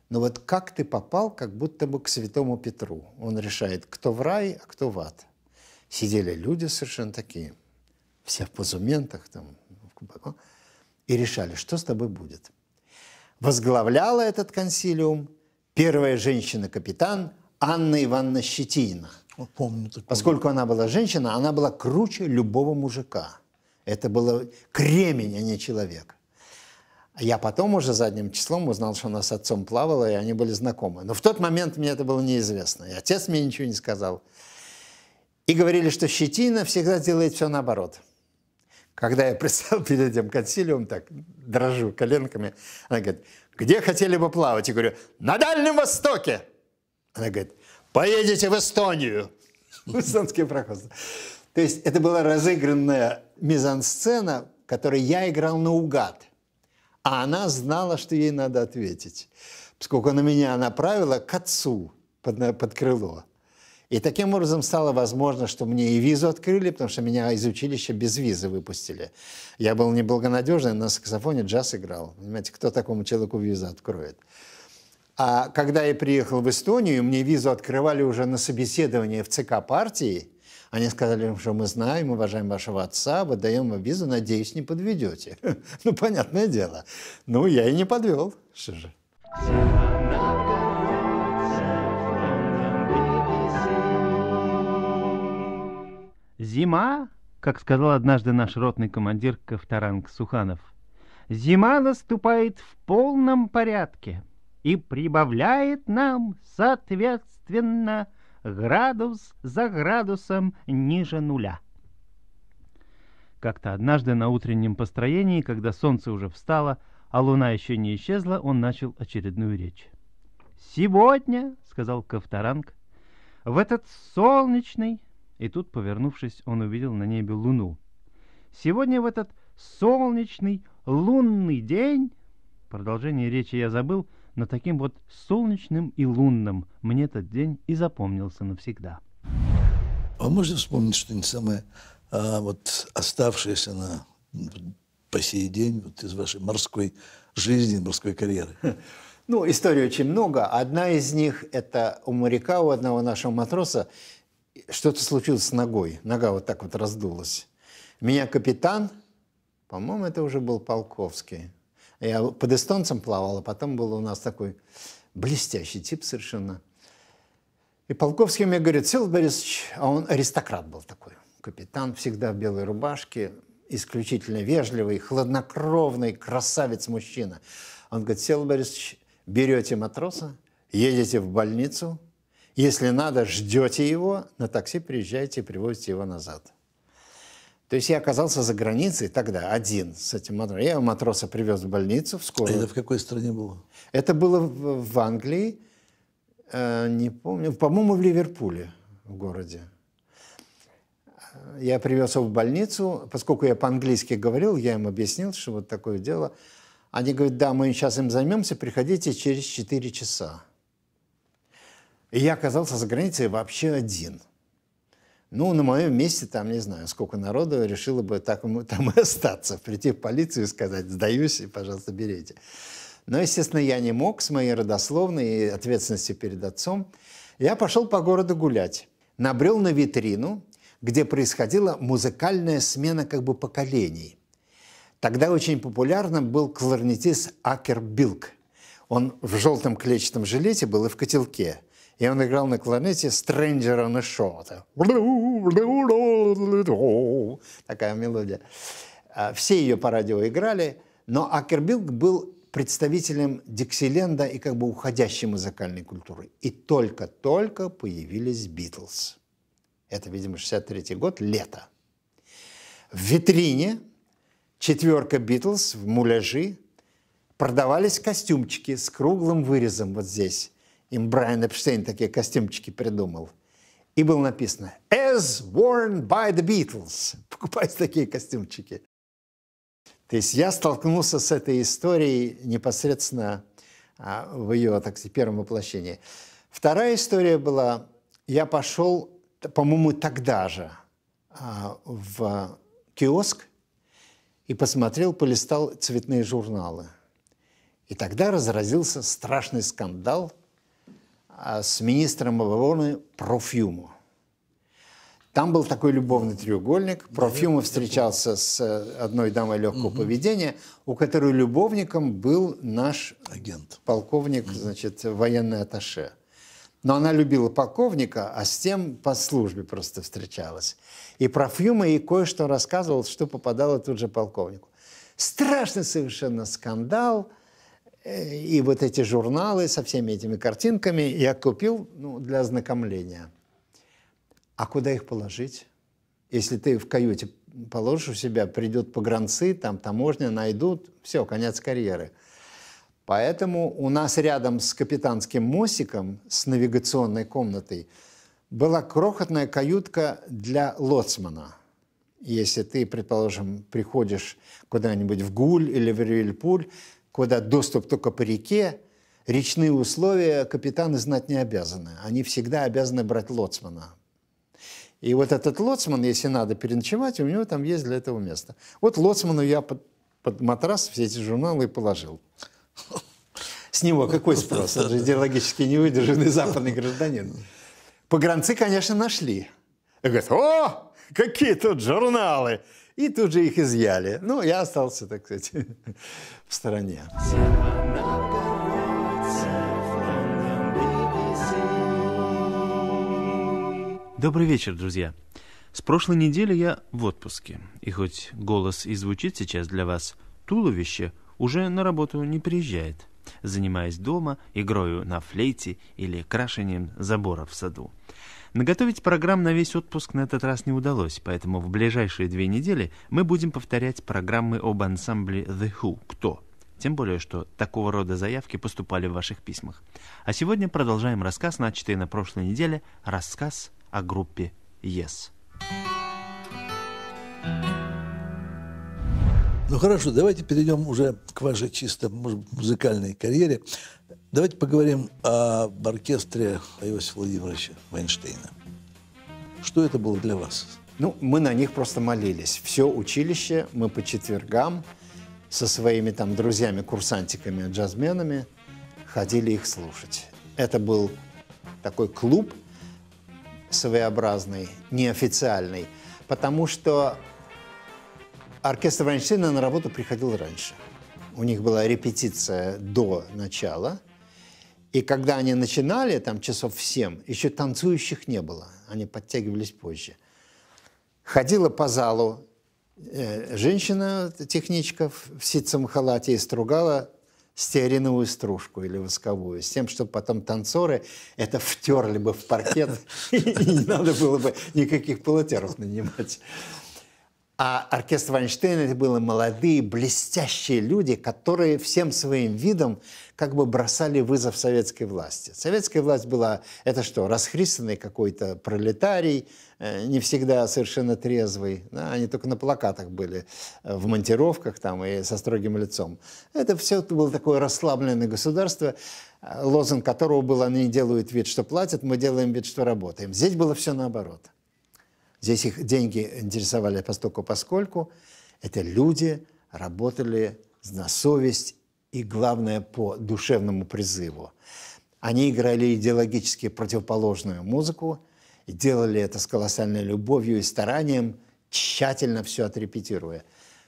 но вот как ты попал, как будто бы к святому Петру. Он решает, кто в рай, а кто в ад. Сидели люди совершенно такие, все в позументах, там, и решали, что с тобой будет. Возглавляла этот консилиум первая женщина-капитан Анна Ивановна Щетинина. Ну, помню такое. Поскольку она была женщина, она была круче любого мужика. Это было кремень, а не человек. Я потом уже задним числом узнал, что она с отцом плавала, и они были знакомы. Но в тот момент мне это было неизвестно. И отец мне ничего не сказал. И говорили, что щетина всегда делает все наоборот. Когда я представил перед этим консилиум, так дрожу коленками, она говорит, где хотели бы плавать? Я говорю, на Дальнем Востоке. Она говорит, Поедете в Эстонию. Эстонские проходы. То есть это была разыгранная мизансцена, которой я играл наугад. А она знала, что ей надо ответить. Поскольку на меня направила к отцу под, под крыло. И таким образом стало возможно, что мне и визу открыли, потому что меня из училища без визы выпустили. Я был неблагонадежный, на саксофоне джаз играл. Понимаете, кто такому человеку визу откроет? А когда я приехал в Эстонию, мне визу открывали уже на собеседование в ЦК партии. Они сказали, что мы знаем, уважаем вашего отца, выдаем вам визу, надеюсь, не подведете. Ну, понятное дело. Ну, я и не подвел. Что же. Зима, как сказал однажды наш ротный командир Ковторанг Суханов, зима наступает в полном порядке – и прибавляет нам, соответственно, градус за градусом ниже нуля. Как-то однажды на утреннем построении, когда солнце уже встало, а луна еще не исчезла, он начал очередную речь. «Сегодня», — сказал Ковторанг, — «в этот солнечный...» И тут, повернувшись, он увидел на небе луну. «Сегодня в этот солнечный лунный день...» Продолжение речи я забыл — но таким вот солнечным и лунным мне этот день и запомнился навсегда. А можно вспомнить что-нибудь самое а, вот оставшееся на по сей день вот из вашей морской жизни, морской карьеры? Ну, историй очень много. Одна из них – это у моряка, у одного нашего матроса, что-то случилось с ногой. Нога вот так вот раздулась. Меня капитан, по-моему, это уже был Полковский, я под эстонцем плавал, а потом был у нас такой блестящий тип совершенно. И Полковский мне говорит, Сил Борисович, а он аристократ был такой, капитан, всегда в белой рубашке, исключительно вежливый, хладнокровный красавец-мужчина. Он говорит, Сил Борисович, берете матроса, едете в больницу, если надо, ждете его, на такси приезжаете и привозите его назад. То есть я оказался за границей тогда один с этим матросом. Я матроса привез в больницу, в скорую. А это в какой стране было? Это было в, в Англии, э, не помню, по-моему, в Ливерпуле, в городе. Я привез его в больницу, поскольку я по-английски говорил, я им объяснил, что вот такое дело. Они говорят, да, мы сейчас им займемся, приходите через 4 часа. И я оказался за границей вообще один – ну, на моем месте, там, не знаю, сколько народу решило бы так, там и остаться, прийти в полицию и сказать, сдаюсь, и, пожалуйста, берите. Но, естественно, я не мог с моей родословной и ответственностью перед отцом. Я пошел по городу гулять, набрел на витрину, где происходила музыкальная смена как бы поколений. Тогда очень популярным был кларнетист Акер Билк. Он в желтом клетчатом жилете был и в котелке – и он играл на кларнете Стрэнджера на шоу. Такая мелодия. А, все ее по радио играли, но Акербилк был представителем Диксиленда и как бы уходящей музыкальной культуры. И только-только появились Битлз. Это, видимо, 63 год, лето. В витрине четверка Битлз в муляжи продавались костюмчики с круглым вырезом вот здесь. Им Брайан Эпштейн такие костюмчики придумал. И было написано «As worn by the Beatles». Покупайте такие костюмчики. То есть я столкнулся с этой историей непосредственно а, в ее, так сказать, первом воплощении. Вторая история была, я пошел, по-моему, тогда же а, в киоск и посмотрел, полистал цветные журналы. И тогда разразился страшный скандал – а, с министром обороны Профьюмо. Там был такой любовный треугольник. Профьюмов встречался с э, одной дамой легкого угу. поведения, у которой любовником был наш агент, полковник, угу. значит, военный аташе. Но она любила полковника, а с тем по службе просто встречалась. И Профюма ей кое-что рассказывал, что попадало тут же полковнику. Страшный совершенно скандал – и вот эти журналы со всеми этими картинками я купил ну, для ознакомления. А куда их положить? Если ты в каюте положишь у себя, придет погранцы, там таможня, найдут, все, конец карьеры. Поэтому у нас рядом с капитанским мостиком, с навигационной комнатой, была крохотная каютка для лоцмана. Если ты, предположим, приходишь куда-нибудь в Гуль или в Ривельпуль, куда доступ только по реке, речные условия капитаны знать не обязаны. Они всегда обязаны брать лоцмана. И вот этот лоцман, если надо переночевать, у него там есть для этого место. Вот лоцману я под, под матрас все эти журналы и положил. С него какой спрос? Он же идеологически не выдержанный западный гражданин. Погранцы, конечно, нашли. И говорят, о, какие тут журналы! и тут же их изъяли. Ну, я остался, так сказать, в стороне. Добрый вечер, друзья. С прошлой недели я в отпуске, и хоть голос и звучит сейчас для вас, туловище уже на работу не приезжает, занимаясь дома игрою на флейте или крашением забора в саду. Наготовить программ на весь отпуск на этот раз не удалось, поэтому в ближайшие две недели мы будем повторять программы об ансамбле «The Who» — «Кто?». Тем более, что такого рода заявки поступали в ваших письмах. А сегодня продолжаем рассказ, начатый на прошлой неделе, рассказ о группе «Yes». Ну хорошо, давайте перейдем уже к вашей чисто может, музыкальной карьере. Давайте поговорим об оркестре Иосифа Владимировича Вайнштейна. Что это было для вас? Ну, мы на них просто молились. Все училище мы по четвергам со своими там друзьями, курсантиками, джазменами ходили их слушать. Это был такой клуб своеобразный, неофициальный, потому что оркестр Вайнштейна на работу приходил раньше. У них была репетиция до начала – и когда они начинали, там часов в 7, еще танцующих не было, они подтягивались позже. Ходила по залу э, женщина-техничка в ситцевом халате и стругала стериновую стружку или восковую, с тем, чтобы потом танцоры это втерли бы в паркет, и не надо было бы никаких полотеров нанимать. А оркестр Вайнштейна это были молодые, блестящие люди, которые всем своим видом как бы бросали вызов советской власти. Советская власть была, это что, расхристанный какой-то пролетарий, э, не всегда совершенно трезвый. Да? Они только на плакатах были, э, в монтировках там и со строгим лицом. Это все было такое расслабленное государство, э, лозунг которого был «они делают вид, что платят, мы делаем вид, что работаем». Здесь было все наоборот. Здесь их деньги интересовали постольку поскольку. Это люди работали на совесть и, главное, по душевному призыву. Они играли идеологически противоположную музыку и делали это с колоссальной любовью и старанием, тщательно все отрепетируя.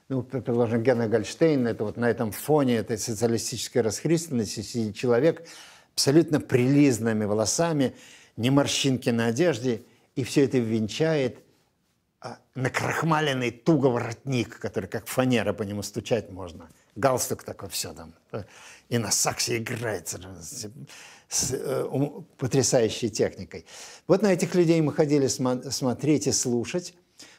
Ну, предположим, Гена Гольштейн, это вот на этом фоне этой социалистической расхристанности сидит человек абсолютно прилизанными волосами, не морщинки на одежде – и все это венчает а, накрахмаленный туго воротник, который как фанера по нему стучать можно. Галстук такой, все там. И на саксе играет с, с э, ум, потрясающей техникой. Вот на этих людей мы ходили смо- смотреть и слушать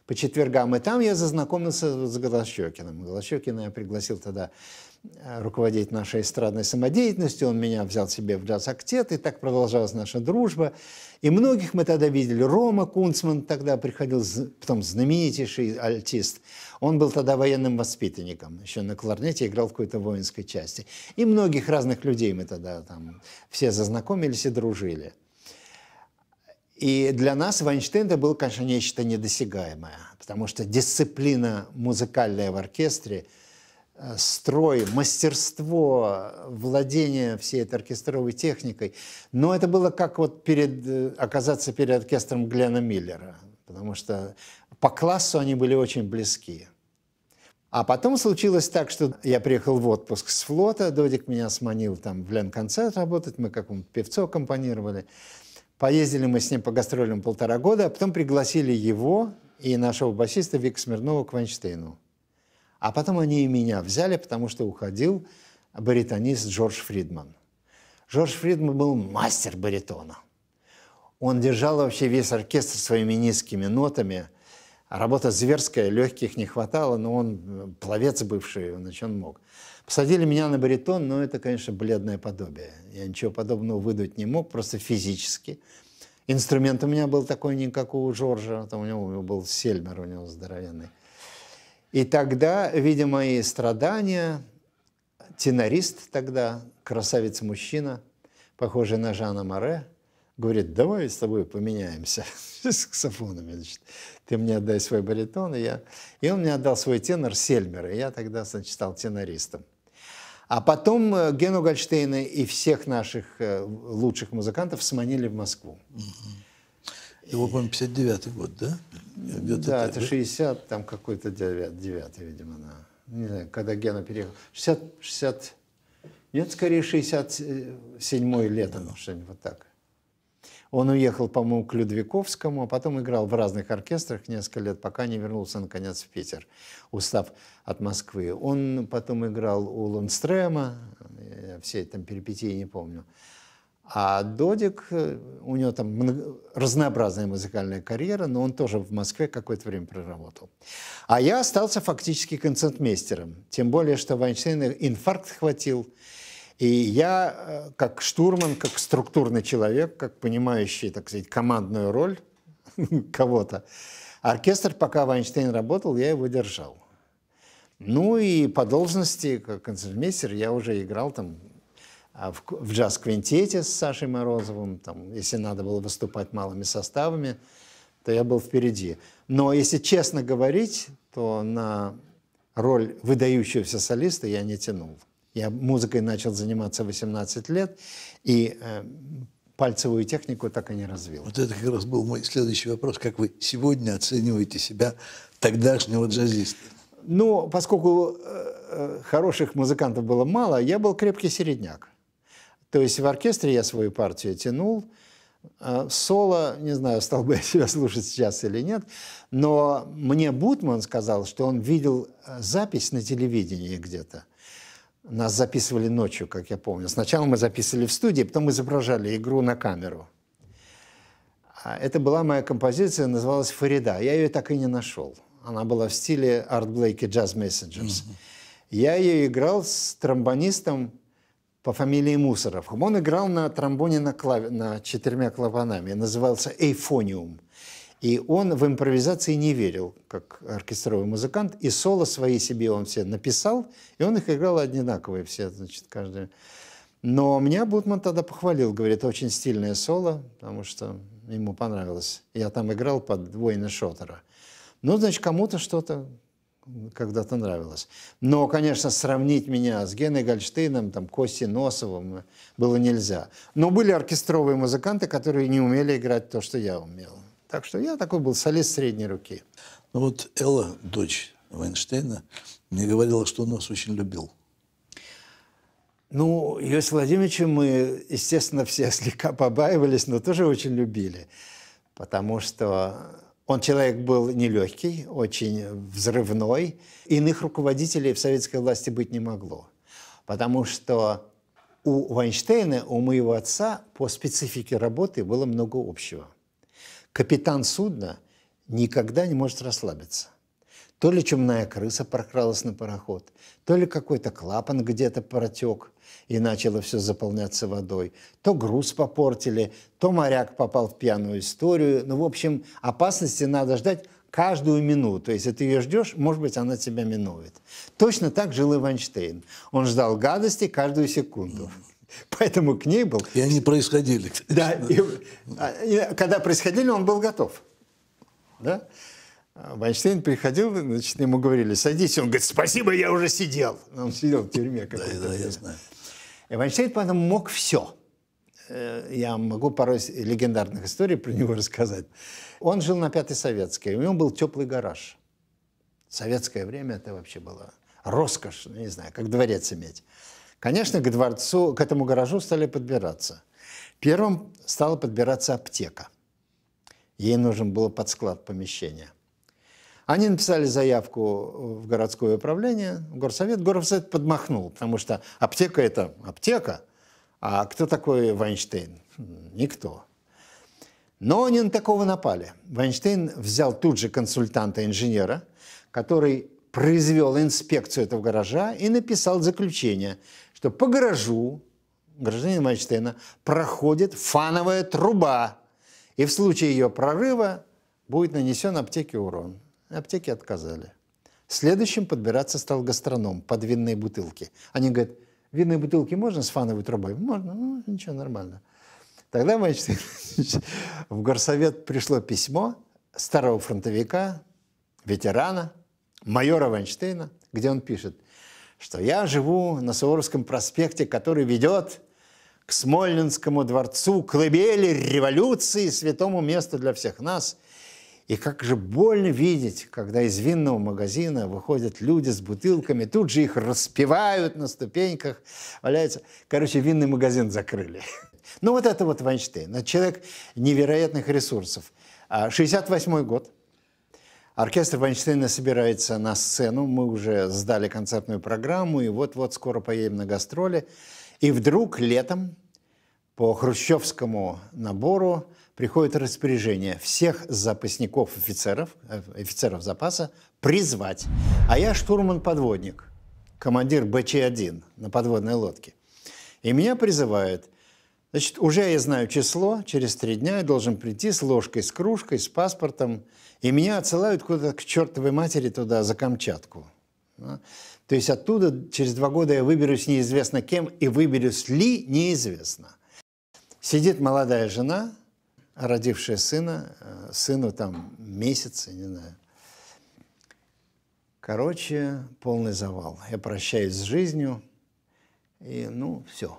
по четвергам. И там я зазнакомился с Голощекиным. Голощекина я пригласил тогда э, руководить нашей эстрадной самодеятельностью. Он меня взял себе в джаз-актет, и так продолжалась наша дружба. И многих мы тогда видели. Рома Кунцман тогда приходил, потом знаменитейший альтист. Он был тогда военным воспитанником, еще на кларнете играл в какой-то воинской части. И многих разных людей мы тогда там все зазнакомились и дружили. И для нас Вайнштейн это было, конечно, нечто недосягаемое, потому что дисциплина музыкальная в оркестре – Э, строй, мастерство владение всей этой оркестровой техникой. Но это было как вот перед, э, оказаться перед оркестром Глена Миллера, потому что по классу они были очень близки. А потом случилось так, что я приехал в отпуск с флота, Додик меня сманил там в Лен-концерт работать, мы как то певцу компонировали, Поездили мы с ним по гастролям полтора года, а потом пригласили его и нашего басиста Вика Смирнова к Вайнштейну. А потом они и меня взяли, потому что уходил баритонист Джордж Фридман. Джордж Фридман был мастер баритона. Он держал вообще весь оркестр своими низкими нотами. Работа зверская, легких не хватало, но он пловец бывший, значит, он мог. Посадили меня на баритон, но это, конечно, бледное подобие. Я ничего подобного выдать не мог, просто физически. Инструмент у меня был такой, никакого как у Джорджа, там у него был сельмер у него здоровенный. И тогда, видимо, и страдания, тенорист тогда, красавец-мужчина, похожий на Жана Море, говорит, давай с тобой поменяемся с ксофонами, значит, ты мне отдай свой баритон, и я... И он мне отдал свой тенор Сельмер, и я тогда, значит, стал тенористом. А потом э, Гену Гольштейна и всех наших э, лучших музыкантов сманили в Москву. Mm-hmm. Его, по-моему, 59-й год, да? Где-то да, это 60, там какой-то 9, 9 видимо, на. Да. Не знаю, когда Гена переехал. 60, 60, нет, скорее 67-й лето, да. что-нибудь вот так. Он уехал, по-моему, к Людвиковскому, а потом играл в разных оркестрах несколько лет, пока не вернулся, наконец, в Питер, устав от Москвы. Он потом играл у Лунстрема, все там перипетии не помню. А Додик, э, у него там разнообразная музыкальная карьера, но он тоже в Москве какое-то время проработал. А я остался фактически концертмейстером. Тем более, что Вайнштейна инфаркт хватил. И я, э, как штурман, как структурный человек, как понимающий, так сказать, командную роль кого-то, оркестр, пока Вайнштейн работал, я его держал. Ну и по должности, как концертмейстер, я уже играл там а в, в джаз-квинтете с Сашей Морозовым, там, если надо было выступать малыми составами, то я был впереди. Но если честно говорить, то на роль выдающегося солиста я не тянул. Я музыкой начал заниматься 18 лет, и э, пальцевую технику так и не развил. Вот это как раз был мой следующий вопрос. Как вы сегодня оцениваете себя тогдашнего джазиста? Ну, поскольку э, э хороших музыкантов было мало, я был крепкий середняк. То есть в оркестре я свою партию тянул, а, соло, не знаю, стал бы я себя слушать сейчас или нет, но мне Бутман сказал, что он видел э, запись на телевидении где-то. Нас записывали ночью, как я помню. Сначала мы записывали в студии, а потом мы изображали игру на камеру. А, это была моя композиция, называлась «Фарида». Я ее так и не нашел. Она была в стиле Арт Блейки «Jazz Messengers». Mm-hmm. Я ее играл с тромбонистом по фамилии Мусоров. Он играл на тромбоне на, клав... на четырьмя клапанами, назывался «Эйфониум». И он в импровизации не верил, как оркестровый музыкант, и соло свои себе он все написал, и он их играл одинаковые все, значит, каждый. Но меня Бутман тогда похвалил, говорит, очень стильное соло, потому что ему понравилось. Я там играл под воина Шотера. Ну, значит, кому-то что-то когда-то нравилось. Но, конечно, сравнить меня с Геной Гольштейном, там, Костей Носовым было нельзя. Но были оркестровые музыканты, которые не умели играть то, что я умел. Так что я такой был солист средней руки. Ну вот Элла, дочь Вайнштейна, мне говорила, что он нас очень любил. Ну, Иосиф Владимирович мы, естественно, все слегка побаивались, но тоже очень любили. Потому что он человек был нелегкий, очень взрывной. Иных руководителей в советской власти быть не могло. Потому что у Вайнштейна, у моего отца по специфике работы было много общего. Капитан судна никогда не может расслабиться. То ли чумная крыса прокралась на пароход, то ли какой-то клапан где-то протек и начало все заполняться водой. То груз попортили, то моряк попал в пьяную историю. Ну, в общем, опасности надо ждать каждую минуту. Если ты ее ждешь, может быть, она тебя минует. Точно так жил Иванштейн. Он ждал гадости каждую секунду. Поэтому к ней был... И они происходили. Да, а, и, когда происходили, он был готов. Да? А, Вайнштейн приходил, значит, ему говорили, садись. Он говорит, спасибо, я уже сидел. Ну, он сидел в тюрьме. Да, да, я знаю. И Вайнштейн потом мог все. Э, я могу пару легендарных историй про него рассказать. Он жил на Пятой Советской, у него был теплый гараж. В советское время это вообще было роскошь, ну, не знаю, как дворец иметь. Конечно, к дворцу, к этому гаражу стали подбираться. Первым стала подбираться аптека. Ей нужен был склад помещения – они написали заявку э, в городское управление, в горсовет. Горсовет подмахнул, потому что аптека – это аптека. А кто такой Вайнштейн? Хм, никто. Но они на такого напали. Вайнштейн взял тут же консультанта-инженера, который произвел инспекцию этого гаража и написал заключение, что по гаражу гражданина Вайнштейна проходит фановая труба, и в случае ее прорыва будет нанесен аптеке урон. Аптеки отказали. Следующим подбираться стал гастроном под винные бутылки. Они говорят, винные бутылки можно с фановой трубой? Можно, ну ничего, нормально. Тогда, значит, в горсовет пришло письмо старого фронтовика, ветерана, майора Вайнштейна, где он пишет, что я живу на Суворовском проспекте, который ведет к Смольнинскому дворцу, клыбели революции, святому месту для всех нас, и как же больно видеть, когда из винного магазина выходят люди с бутылками, тут же их распивают на ступеньках, валяются. Короче, винный магазин закрыли. Ну вот это вот Вайнштейн. Человек невероятных ресурсов. 68 а, год. Оркестр Вайнштейна собирается на сцену. Мы уже сдали концертную программу, и вот-вот скоро поедем на гастроли. И вдруг летом по хрущевскому набору приходит распоряжение всех запасников офицеров, э, офицеров запаса призвать. А я штурман-подводник, командир БЧ-1 на подводной лодке. И меня призывают. Значит, уже я знаю число, через три дня я должен прийти с ложкой, с кружкой, с паспортом. И меня отсылают куда-то к чертовой матери туда, за Камчатку. А? То есть оттуда через два года я выберусь неизвестно кем, и выберусь ли неизвестно. Сидит молодая жена, родившая сына, э, сыну там месяц, не знаю. Короче, полный завал. Я прощаюсь с жизнью, и ну, все.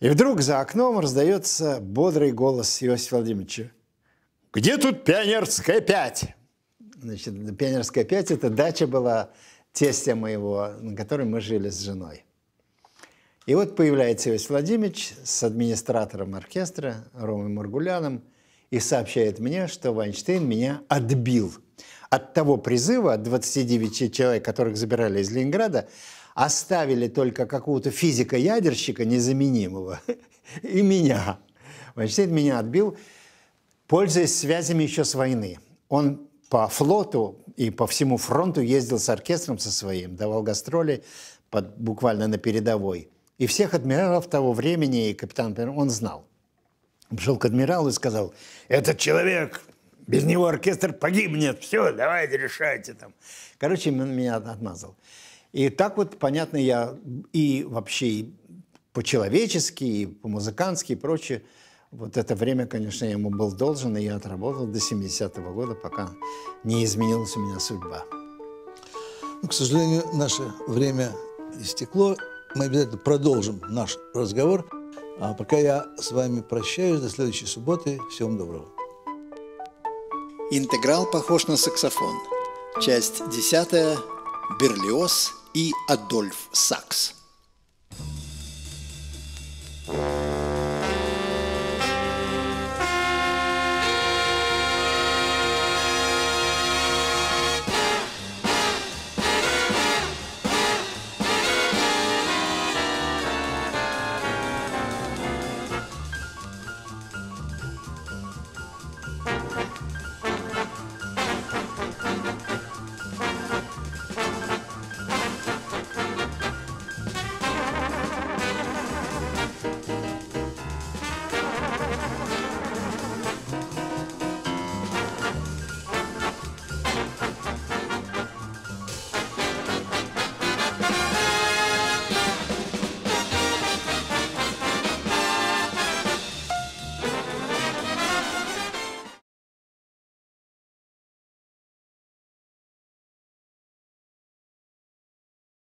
И вдруг за окном раздается бодрый голос Иосифа Владимировича. «Где тут Пионерская 5?» Значит, Пионерская 5 – это дача была тестя моего, на которой мы жили с женой. И вот появляется Иосиф Владимирович с администратором оркестра Ромой Маргуляном и сообщает мне, что Вайнштейн меня отбил от того призыва, от 29 человек, которых забирали из Ленинграда, оставили только какого-то физика-ядерщика незаменимого и меня. Вайнштейн меня отбил, пользуясь связями еще с войны. Он по флоту и по всему фронту ездил с оркестром со своим, давал гастроли под, буквально на передовой – и всех адмиралов того времени, и капитан, он знал. Пришел к адмиралу и сказал, этот человек, без него оркестр погибнет, все, давайте решайте там. Короче, он меня отмазал. И так вот, понятно, я и вообще и по-человечески, и по-музыкански, и прочее. Вот это время, конечно, я ему был должен, и я отработал до 70-го года, пока не изменилась у меня судьба. Но, ну, к сожалению, наше время истекло, мы обязательно продолжим наш разговор. А пока я с вами прощаюсь. До следующей субботы. Всем доброго. Интеграл похож на саксофон. Часть 10. Берлиоз и Адольф Сакс. thank you